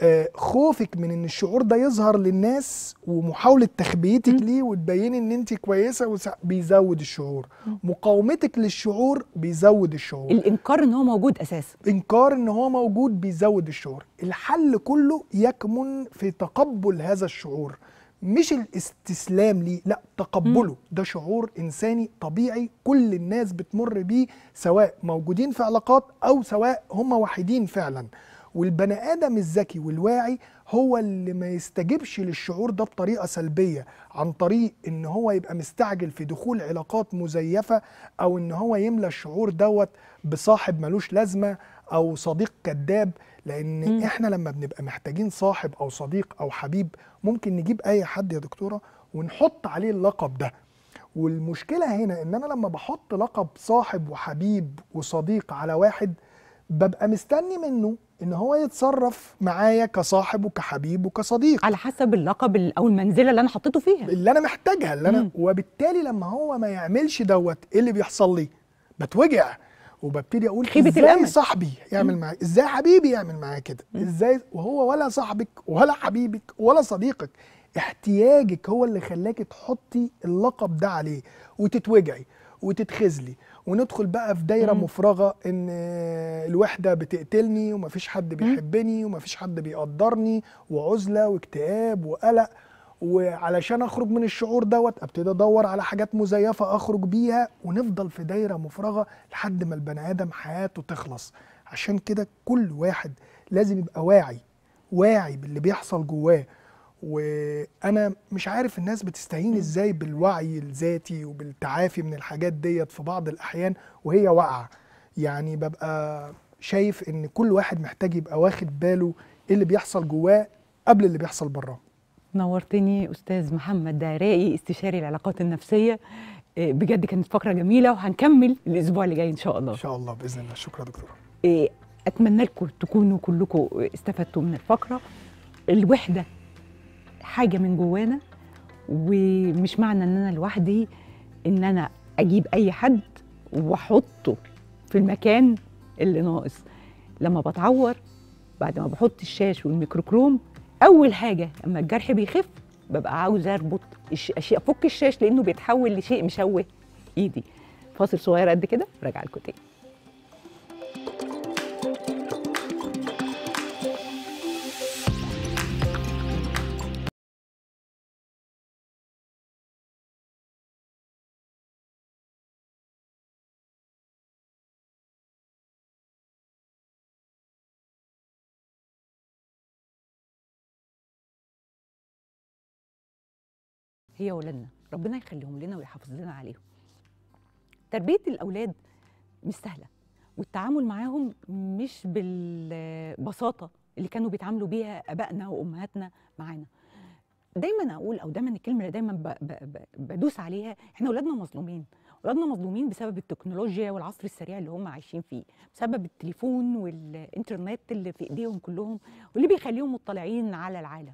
آه، خوفك من ان الشعور ده يظهر للناس ومحاوله تخبيتك ليه وتبيني ان انت كويسه بيزود الشعور مقاومتك للشعور بيزود الشعور الانكار ان هو موجود اساسا انكار ان هو موجود بيزود الشعور الحل كله يكمن في تقبل هذا الشعور مش الاستسلام ليه لا تقبله م. ده شعور انساني طبيعي كل الناس بتمر بيه سواء موجودين في علاقات او سواء هم وحيدين فعلا والبني ادم الذكي والواعي هو اللي ما يستجبش للشعور ده بطريقه سلبيه عن طريق ان هو يبقى مستعجل في دخول علاقات مزيفه او ان هو يملى الشعور دوت بصاحب ملوش لازمه او صديق كذاب لان م. احنا لما بنبقى محتاجين صاحب او صديق او حبيب ممكن نجيب اي حد يا دكتوره ونحط عليه اللقب ده والمشكله هنا ان انا لما بحط لقب صاحب وحبيب وصديق على واحد ببقى مستني منه ان هو يتصرف معايا كصاحب وكحبيب وكصديق على حسب اللقب او المنزله اللي انا حطيته فيها اللي انا محتاجها اللي انا وبالتالي لما هو ما يعملش دوت ايه اللي بيحصل لي بتوجع وببتدي اقول خيبه ازاي الامل صاحبي يعمل معايا ازاي حبيبي يعمل معايا كده ازاي وهو ولا صاحبك ولا حبيبك ولا صديقك احتياجك هو اللي خلاكي تحطي اللقب ده عليه وتتوجعي وتتخزلي وندخل بقى في دايره مم. مفرغه ان الوحده بتقتلني ومفيش حد بيحبني ومفيش حد بيقدرني وعزله واكتئاب وقلق وعلشان اخرج من الشعور دوت ابتدي ادور على حاجات مزيفه اخرج بيها ونفضل في دايره مفرغه لحد ما البني ادم حياته تخلص عشان كده كل واحد لازم يبقى واعي واعي باللي بيحصل جواه وانا مش عارف الناس بتستهين ازاي بالوعي الذاتي وبالتعافي من الحاجات ديت في بعض الاحيان وهي واقعه يعني ببقى شايف ان كل واحد محتاج يبقى واخد باله ايه اللي بيحصل جواه قبل اللي بيحصل براه نورتني استاذ محمد دارائي استشاري العلاقات النفسيه آه، بجد كانت فقره جميله وهنكمل الاسبوع اللي جاي ان شاء الله ان شاء الله باذن الله شكرا دكتوره آه، اتمنى لكم تكونوا كلكم استفدتوا من الفقره الوحده حاجه من جوانا ومش معنى ان انا لوحدي ان انا اجيب اي حد واحطه في المكان اللي ناقص لما بتعور بعد ما بحط الشاش والميكروكروم اول حاجه اما الجرح بيخف ببقى عاوزه اربط اشياء فك الشاش لانه بيتحول لشيء مشوه ايدي فاصل صغير قد كده راجع لكم تاني هي ولادنا ربنا يخليهم لنا ويحافظ لنا عليهم تربيه الاولاد مش سهله والتعامل معاهم مش بالبساطه اللي كانوا بيتعاملوا بيها ابائنا وامهاتنا معانا دايما اقول او دايما الكلمه اللي دايما بدوس عليها احنا اولادنا مظلومين اولادنا مظلومين بسبب التكنولوجيا والعصر السريع اللي هم عايشين فيه بسبب التليفون والانترنت اللي في ايديهم كلهم واللي بيخليهم مطلعين على العالم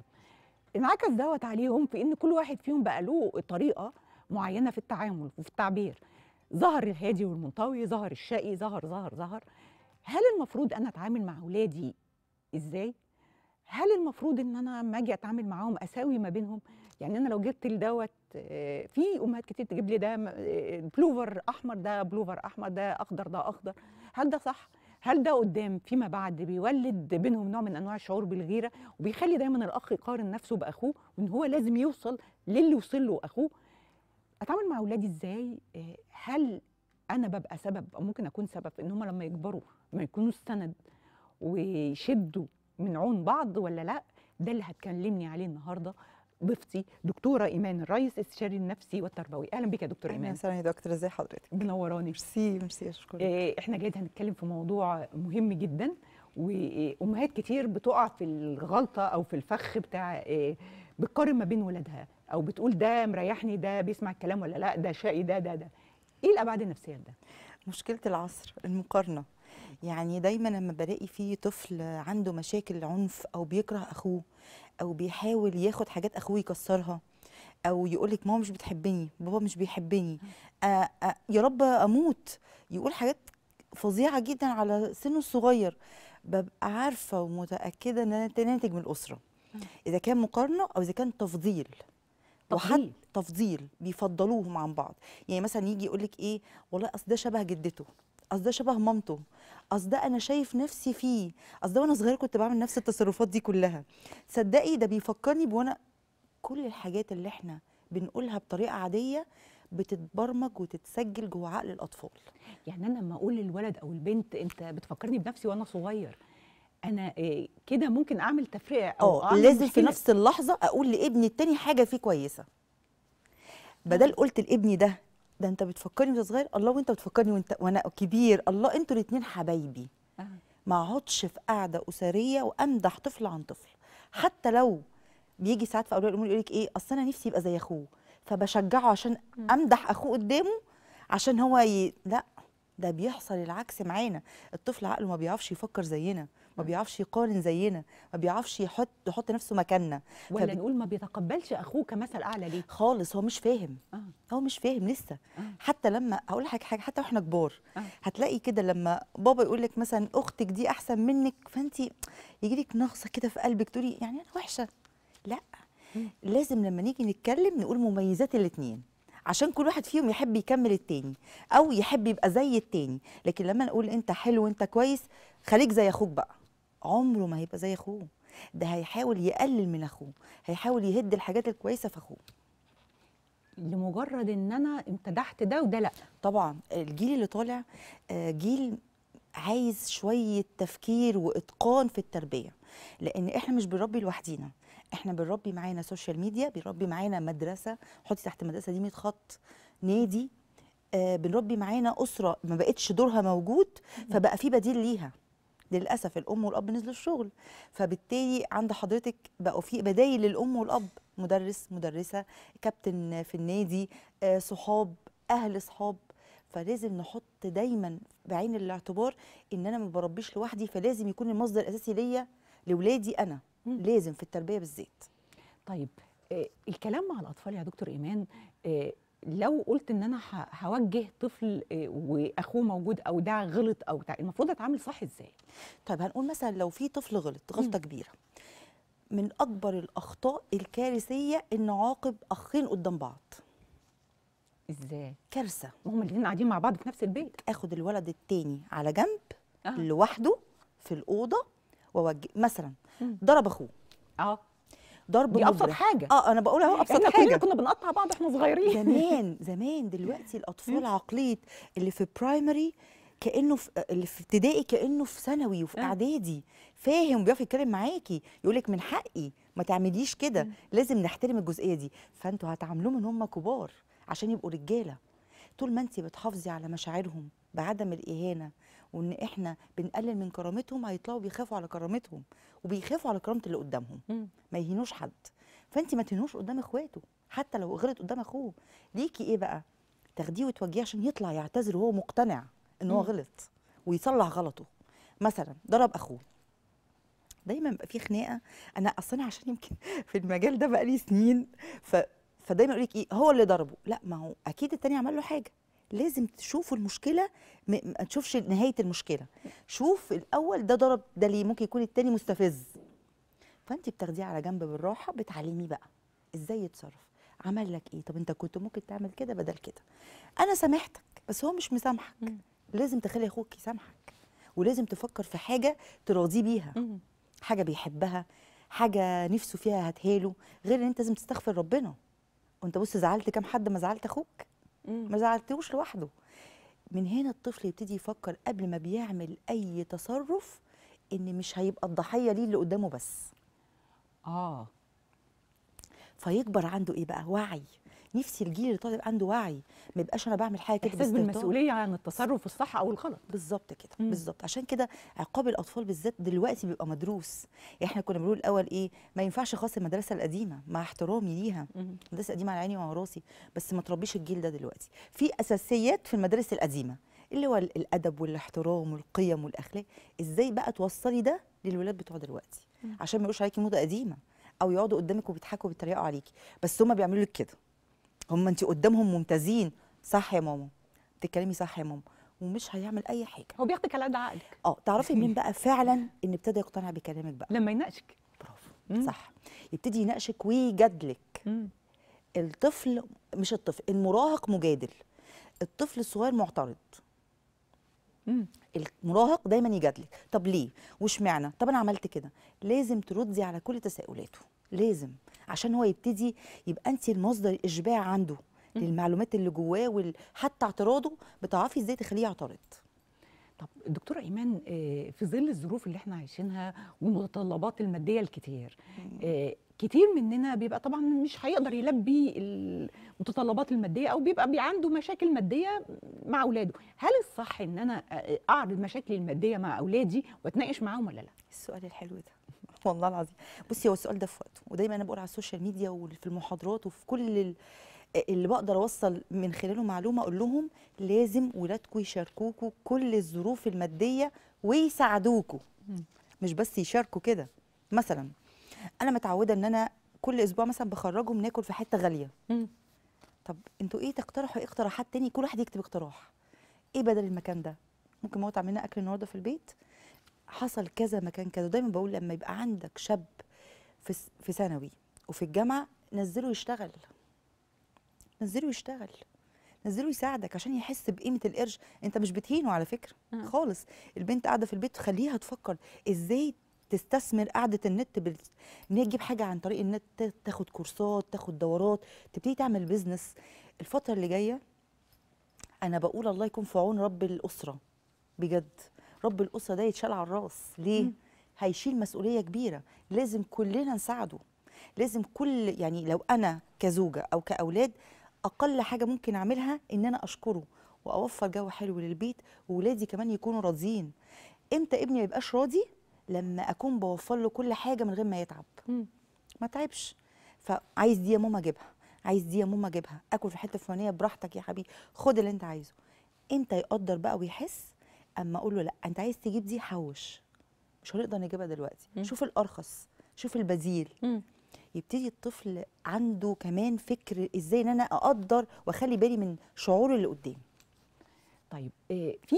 انعكس دوت عليهم في ان كل واحد فيهم بقى له طريقه معينه في التعامل وفي التعبير ظهر الهادي والمنطوي ظهر الشقي ظهر ظهر ظهر هل المفروض انا اتعامل مع اولادي ازاي هل المفروض ان انا لما اجي اتعامل معاهم اساوي ما بينهم يعني انا لو جبت لدوت آه، في امهات كتير تجيب لي ده آه، بلوفر احمر ده بلوفر احمر ده اخضر ده اخضر هل ده صح هل ده قدام فيما بعد بيولد بينهم نوع من انواع الشعور بالغيره وبيخلي دايما الاخ يقارن نفسه باخوه وان هو لازم يوصل للي وصل له اخوه اتعامل مع اولادي ازاي آه، هل انا ببقى سبب او ممكن اكون سبب ان هم لما يكبروا ما يكونوا السند ويشدوا من عون بعض ولا لا ده اللي هتكلمني عليه النهارده ضيفتي دكتوره ايمان الريس استشاري النفسي والتربوي اهلا بك يا دكتوره ايمان اهلا وسهلا يا دكتور ازي حضرتك منوراني ميرسي ميرسي اشكرك إيه احنا جايين هنتكلم في موضوع مهم جدا وامهات كتير بتقع في الغلطه او في الفخ بتاع إيه بتقارن ما بين ولادها او بتقول ده مريحني ده بيسمع الكلام ولا لا ده شقي ده ده ده ايه الابعاد النفسيه لده مشكله العصر المقارنه يعني دايما لما بلاقي في طفل عنده مشاكل عنف او بيكره اخوه او بيحاول ياخد حاجات اخوه يكسرها او يقول لك ماما مش بتحبني بابا مش بيحبني آآ آآ آه، آه، يا رب اموت يقول حاجات فظيعه جدا على سنه الصغير ببقى عارفه ومتاكده ان انا ناتج من الاسره اذا كان مقارنه او اذا كان تفضيل تفضيل تفضيل بيفضلوهم عن بعض يعني مثلا يجي يقول لك ايه والله اصل ده شبه جدته اصل ده شبه مامته اصل ده انا شايف نفسي فيه اصل ده وانا صغير كنت بعمل نفس التصرفات دي كلها صدقي ده بيفكرني بوانا كل الحاجات اللي احنا بنقولها بطريقه عاديه بتتبرمج وتتسجل جوه عقل الاطفال يعني انا لما اقول للولد او البنت انت بتفكرني بنفسي وانا صغير انا آه، كده ممكن اعمل تفرقه او آه، أعمل لازم في نفس اللحظه اقول لابني التاني حاجه فيه كويسه بدل نعم. قلت لابني ده ده انت بتفكرني وانت صغير الله وانت بتفكرني وانت وانا كبير الله انتوا الاثنين حبايبي ما اقعدش في قعده اسريه وامدح طفل عن طفل حتى لو بيجي ساعات في اولياء الامور يقول لك ايه اصل انا نفسي يبقى زي اخوه فبشجعه عشان امدح اخوه قدامه عشان هو ي... لا ده بيحصل العكس معانا الطفل عقله ما بيعرفش يفكر زينا ما نعم. بيعرفش يقارن زينا ما بيعرفش يحط يحط نفسه مكاننا ولا فب... نقول ما بيتقبلش اخوه كمثل اعلى ليه خالص هو مش فاهم آه. هو مش فاهم لسه آه. حتى لما هقول لك حاجه حتى واحنا كبار آه. هتلاقي كده لما بابا يقول لك مثلا اختك دي احسن منك فانت يجي لك نغصه كده في قلبك تقولي يعني انا وحشه لا لازم لما نيجي نتكلم نقول مميزات الاثنين عشان كل واحد فيهم يحب يكمل التاني او يحب يبقى زي التاني لكن لما نقول انت حلو انت كويس خليك زي اخوك بقى عمره ما هيبقى زي اخوه ده هيحاول يقلل من اخوه هيحاول يهد الحاجات الكويسه في اخوه لمجرد ان انا امتدحت ده وده لا طبعا الجيل اللي طالع آه، جيل عايز شويه تفكير واتقان في التربيه لان احنا مش بنربي لوحدينا احنا بنربي معانا سوشيال ميديا بنربي معانا مدرسه حطي تحت المدرسه دي 100 خط نادي آه، بنربي معانا اسره ما بقتش دورها موجود فبقى في بديل ليها للاسف الام والاب نزلوا الشغل فبالتالي عند حضرتك بقوا في بدايل للام والاب مدرس مدرسه كابتن في النادي آه، صحاب اهل صحاب فلازم نحط دايما بعين الاعتبار ان انا ما بربيش لوحدي فلازم يكون المصدر الاساسي ليا لاولادي انا لازم في التربيه بالذات طيب آه، الكلام مع الاطفال يا دكتور ايمان آه، لو قلت ان انا هوجه طفل آه، واخوه موجود او ده غلط او ده المفروض اتعامل صح ازاي طيب هنقول مثلا لو في طفل غلط غلطه مم. كبيره من اكبر الاخطاء الكارثيه ان عاقب اخين قدام بعض ازاي كارثه هم الاثنين قاعدين مع بعض في نفس البيت اخد الولد الثاني على جنب آه. لوحده في الاوضه واوجه مثلا ضرب اخوه اه ضرب دي ابسط حاجه اه انا بقول اهو ابسط حاجه كلنا كنا بنقطع بعض احنا صغيرين زمان [laughs] زمان دلوقتي الاطفال عقليه اللي في برايمري كانه في اللي في ابتدائي كانه في ثانوي وفي اعدادي فاهم بيعرف يتكلم معاكي يقول لك من حقي ما تعمليش كده لازم نحترم الجزئيه دي فانتوا هتعاملوهم ان هم كبار عشان يبقوا رجاله طول ما انت بتحافظي على مشاعرهم بعدم الاهانه وان احنا بنقلل من كرامتهم هيطلعوا بيخافوا على كرامتهم وبيخافوا على كرامه اللي قدامهم ما يهينوش حد فانت ما تهينوش قدام اخواته حتى لو غلط قدام اخوه ليكي ايه بقى تاخديه وتوجيه عشان يطلع يعتذر وهو مقتنع ان هو غلط ويصلح غلطه مثلا ضرب اخوه دايما بقى في خناقه انا اصلا عشان يمكن [laughs] في المجال ده بقالي سنين ف فدايما يقول لك ايه هو اللي ضربه لا ما هو اكيد التاني عمل له حاجه لازم تشوف المشكله ما تشوفش نهايه المشكله شوف الاول ده ضرب ده ليه ممكن يكون التاني مستفز فانت بتاخديه على جنب بالراحه بتعلميه بقى ازاي يتصرف عمل لك ايه طب انت كنت ممكن تعمل كده بدل كده انا سامحتك بس هو مش مسامحك لازم تخلي اخوك يسامحك ولازم تفكر في حاجه تراضيه بيها حاجه بيحبها حاجه نفسه فيها هتهاله غير ان انت لازم تستغفر ربنا وانت بص زعلت كام حد ما زعلت اخوك ما زعلتوش لوحده من هنا الطفل يبتدي يفكر قبل ما بيعمل اي تصرف ان مش هيبقى الضحيه ليه اللي قدامه بس اه فيكبر عنده ايه بقى وعي نفسي الجيل اللي طالع عنده وعي ما يبقاش انا بعمل حاجه كده احساس بالمسؤوليه عن التصرف الصح او الغلط بالظبط كده بالظبط عشان كده عقاب الاطفال بالذات دلوقتي بيبقى مدروس احنا كنا بنقول الاول ايه ما ينفعش خاص المدرسه القديمه مع احترامي ليها المدرسه القديمه على عيني وعلى راسي بس ما تربيش الجيل ده دلوقتي في اساسيات في المدارس القديمه اللي هو الادب والاحترام والقيم والاخلاق ازاي بقى توصلي ده للولاد بتوع دلوقتي عشان ما يقولوش عليكي موضه قديمه او يقعدوا قدامك وبيضحكوا وبيتريقوا عليكي بس هما بيعملوا لك كده هم انت قدامهم ممتازين صح يا ماما بتتكلمي صح يا ماما ومش هيعمل اي حاجه هو بياخدك على قد عقلك اه تعرفي مين بقى فعلا ان ابتدى يقتنع بكلامك بقى لما يناقشك برافو صح يبتدي يناقشك ويجادلك الطفل مش الطفل المراهق مجادل الطفل الصغير معترض مم. المراهق دايما يجادلك طب ليه وش معنى طب انا عملت كده لازم تردي على كل تساؤلاته لازم عشان هو يبتدي يبقى انت المصدر الاشباع عنده للمعلومات اللي جواه وحتى اعتراضه بتعرفي ازاي تخليه يعترض طب دكتور إيمان آه، في ظل الظروف اللي احنا عايشينها والمتطلبات المادية الكتير آه، كتير مننا بيبقى طبعا مش هيقدر يلبي المتطلبات المادية أو بيبقى عنده مشاكل مادية مع أولاده هل الصح إن أنا أعرض مشاكلي المادية مع أولادي وأتناقش معاهم ولا لا؟ السؤال الحلو ده والله العظيم بصي هو السؤال ده في وقته ودايما انا بقول على السوشيال ميديا وفي المحاضرات وفي كل اللي بقدر اوصل من خلاله معلومه اقول لهم لازم ولادكم يشاركوكوا كل الظروف الماديه ويساعدوكوا مش بس يشاركوا كده مثلا انا متعوده ان انا كل اسبوع مثلا بخرجهم ناكل في حته غاليه طب انتوا ايه تقترحوا ايه اقتراحات تاني كل واحد يكتب اقتراح ايه بدل المكان ده ممكن ماما تعمل لنا اكل النهارده في البيت حصل كذا مكان كذا دايما بقول لما يبقى عندك شاب في في ثانوي وفي الجامعه نزله يشتغل نزله يشتغل نزله يساعدك عشان يحس بقيمه القرش انت مش بتهينه على فكره أه. خالص البنت قاعده في البيت خليها تفكر ازاي تستثمر قعده النت بال... ان هي تجيب حاجه عن طريق النت تاخد كورسات تاخد دورات تبتدي تعمل بيزنس الفتره اللي جايه انا بقول الله يكون في عون رب الاسره بجد رب الاسره ده يتشال على الراس ليه مم. هيشيل مسؤوليه كبيره لازم كلنا نساعده لازم كل يعني لو انا كزوجه او كاولاد اقل حاجه ممكن اعملها ان انا اشكره واوفر جو حلو للبيت وولادي كمان يكونوا راضيين امتى ابني ما يبقاش راضي لما اكون بوفر له كل حاجه من غير ما يتعب مم. ما تعبش فعايز دي يا ماما اجيبها عايز دي يا ماما اجيبها اكل في حته فلانيه براحتك يا حبيبي خد اللي انت عايزه امتى يقدر بقى ويحس اما اقول له لا انت عايز تجيب دي حوش مش هنقدر نجيبها دلوقتي مم. شوف الارخص شوف البديل يبتدي الطفل عنده كمان فكر ازاي ان انا اقدر واخلي بالي من شعور اللي قدامي طيب آه، في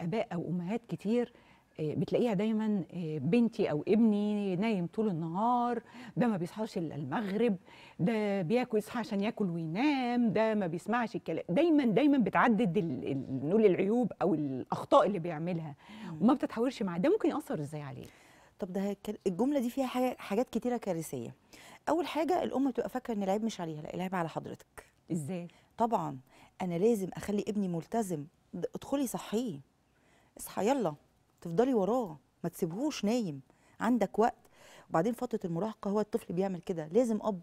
اباء او امهات كتير آه، بتلاقيها دايما آه، بنتي او ابني نايم طول النهار ده ما بيصحاش الا المغرب ده بياكل يصحى عشان ياكل وينام ده ما بيسمعش الكلام دايما دايما بتعدد نقول العيوب او الاخطاء اللي بيعملها وما بتتحاورش معاه ده ممكن ياثر ازاي عليه طب ده الجمله دي فيها حاجة حاجات كتيره كارثيه اول حاجه الام بتبقى فاكره ان العيب مش عليها لا العيب على حضرتك ازاي طبعا انا لازم اخلي ابني ملتزم ادخلي صحيه اصحى يلا تفضلي وراه ما تسيبهوش نايم عندك وقت وبعدين فتره المراهقه هو الطفل بيعمل كده لازم اب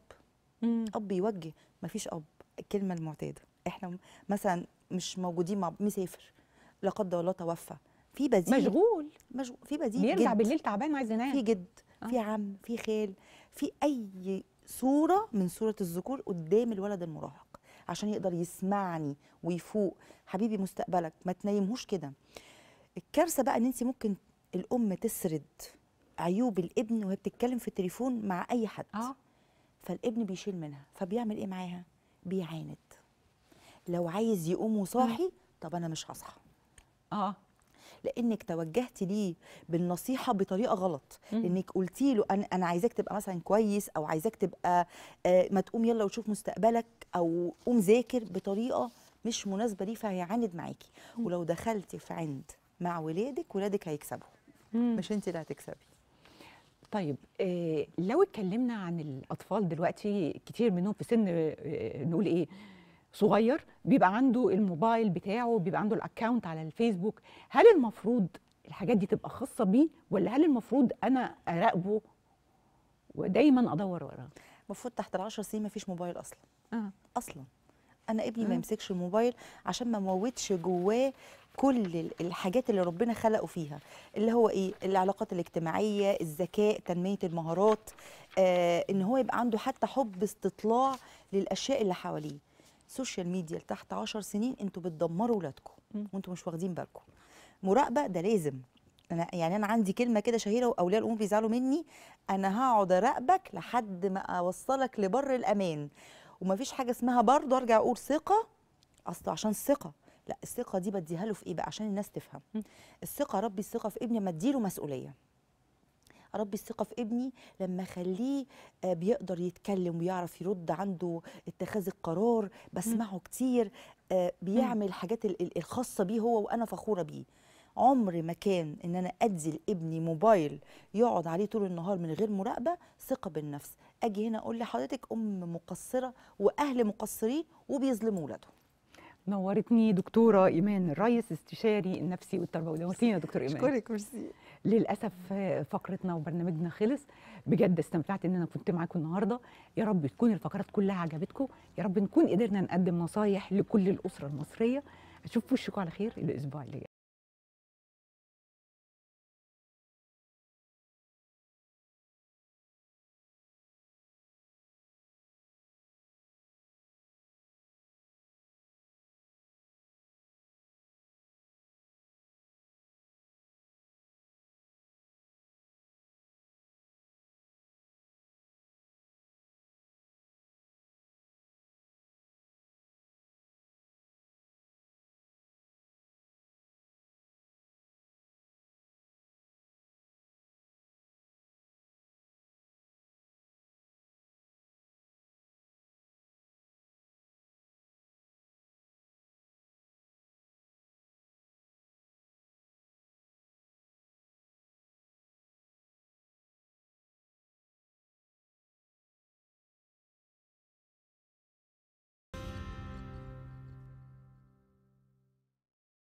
اب يوجه ما فيش اب الكلمه المعتاده احنا مثلا مش موجودين مع مسافر لا قدر الله توفى في بديل مشغول مشغول في بديل بيرجع جد. بالليل تعبان عايز ينام في جد آه. في عم في خال في اي صوره من صوره الذكور قدام الولد المراهق عشان يقدر يسمعني ويفوق حبيبي مستقبلك ما تنيمهوش كده الكارثه بقى ان انت ممكن الام تسرد عيوب الابن وهي بتتكلم في التليفون مع اي حد آه. فالابن بيشيل منها فبيعمل ايه معاها بيعاند لو عايز يقوم وصاحي طب انا مش هصحى اه لانك توجهتي ليه بالنصيحه بطريقه غلط لانك قلتي له انا انا عايزاك تبقى مثلا كويس او عايزاك تبقى آه ما تقوم يلا وشوف مستقبلك او قوم ذاكر بطريقه مش مناسبه ليه فهيعاند معاكي ولو دخلتي في عند مع ولادك ولادك هيكسبوا مش انت اللي هتكسبي طيب إيه لو اتكلمنا عن الاطفال دلوقتي كتير منهم في سن إيه نقول ايه صغير بيبقى عنده الموبايل بتاعه بيبقى عنده الاكونت على الفيسبوك هل المفروض الحاجات دي تبقى خاصه بيه ولا هل المفروض انا اراقبه ودايما ادور وراه المفروض تحت ال 10 سنين مفيش موبايل اصلا آه. اصلا انا ابني ما يمسكش الموبايل عشان ما موتش جواه كل الحاجات اللي ربنا خلقه فيها اللي هو ايه العلاقات الاجتماعيه الذكاء تنميه المهارات آه ان هو يبقى عنده حتى حب استطلاع للاشياء اللي حواليه السوشيال ميديا لتحت 10 سنين انتوا بتدمروا ولادكم وانتوا مش واخدين بالكم مراقبه ده لازم انا يعني انا عندي كلمه كده شهيره واولياء الامور بيزعلوا مني انا هقعد اراقبك لحد ما اوصلك لبر الامان ومفيش حاجه اسمها برضه ارجع اقول ثقه اصل عشان الثقه لا الثقه دي بديها له في ايه بقى عشان الناس تفهم الثقه ربي الثقه في ابني لما اديله مسؤوليه اربي الثقه في ابني لما اخليه آه، بيقدر يتكلم ويعرف يرد عنده اتخاذ القرار بسمعه كتير آه، بيعمل حاجات الخاصه بيه هو وانا فخوره بيه عمر ما كان ان انا ادي لابني موبايل يقعد عليه طول النهار من غير مراقبه ثقه بالنفس اجي هنا اقول لحضرتك ام مقصره واهل مقصرين وبيظلموا ولادهم نورتني دكتوره ايمان الريس استشاري النفسي والتربوي نورتينا يا دكتور ايمان اشكرك ميرسي للاسف فقرتنا وبرنامجنا خلص بجد استمتعت ان انا كنت معاكم النهارده يا رب تكون الفقرات كلها عجبتكم يا رب نكون قدرنا نقدم نصايح لكل الاسره المصريه اشوف وشكم على خير الاسبوع اللي جاي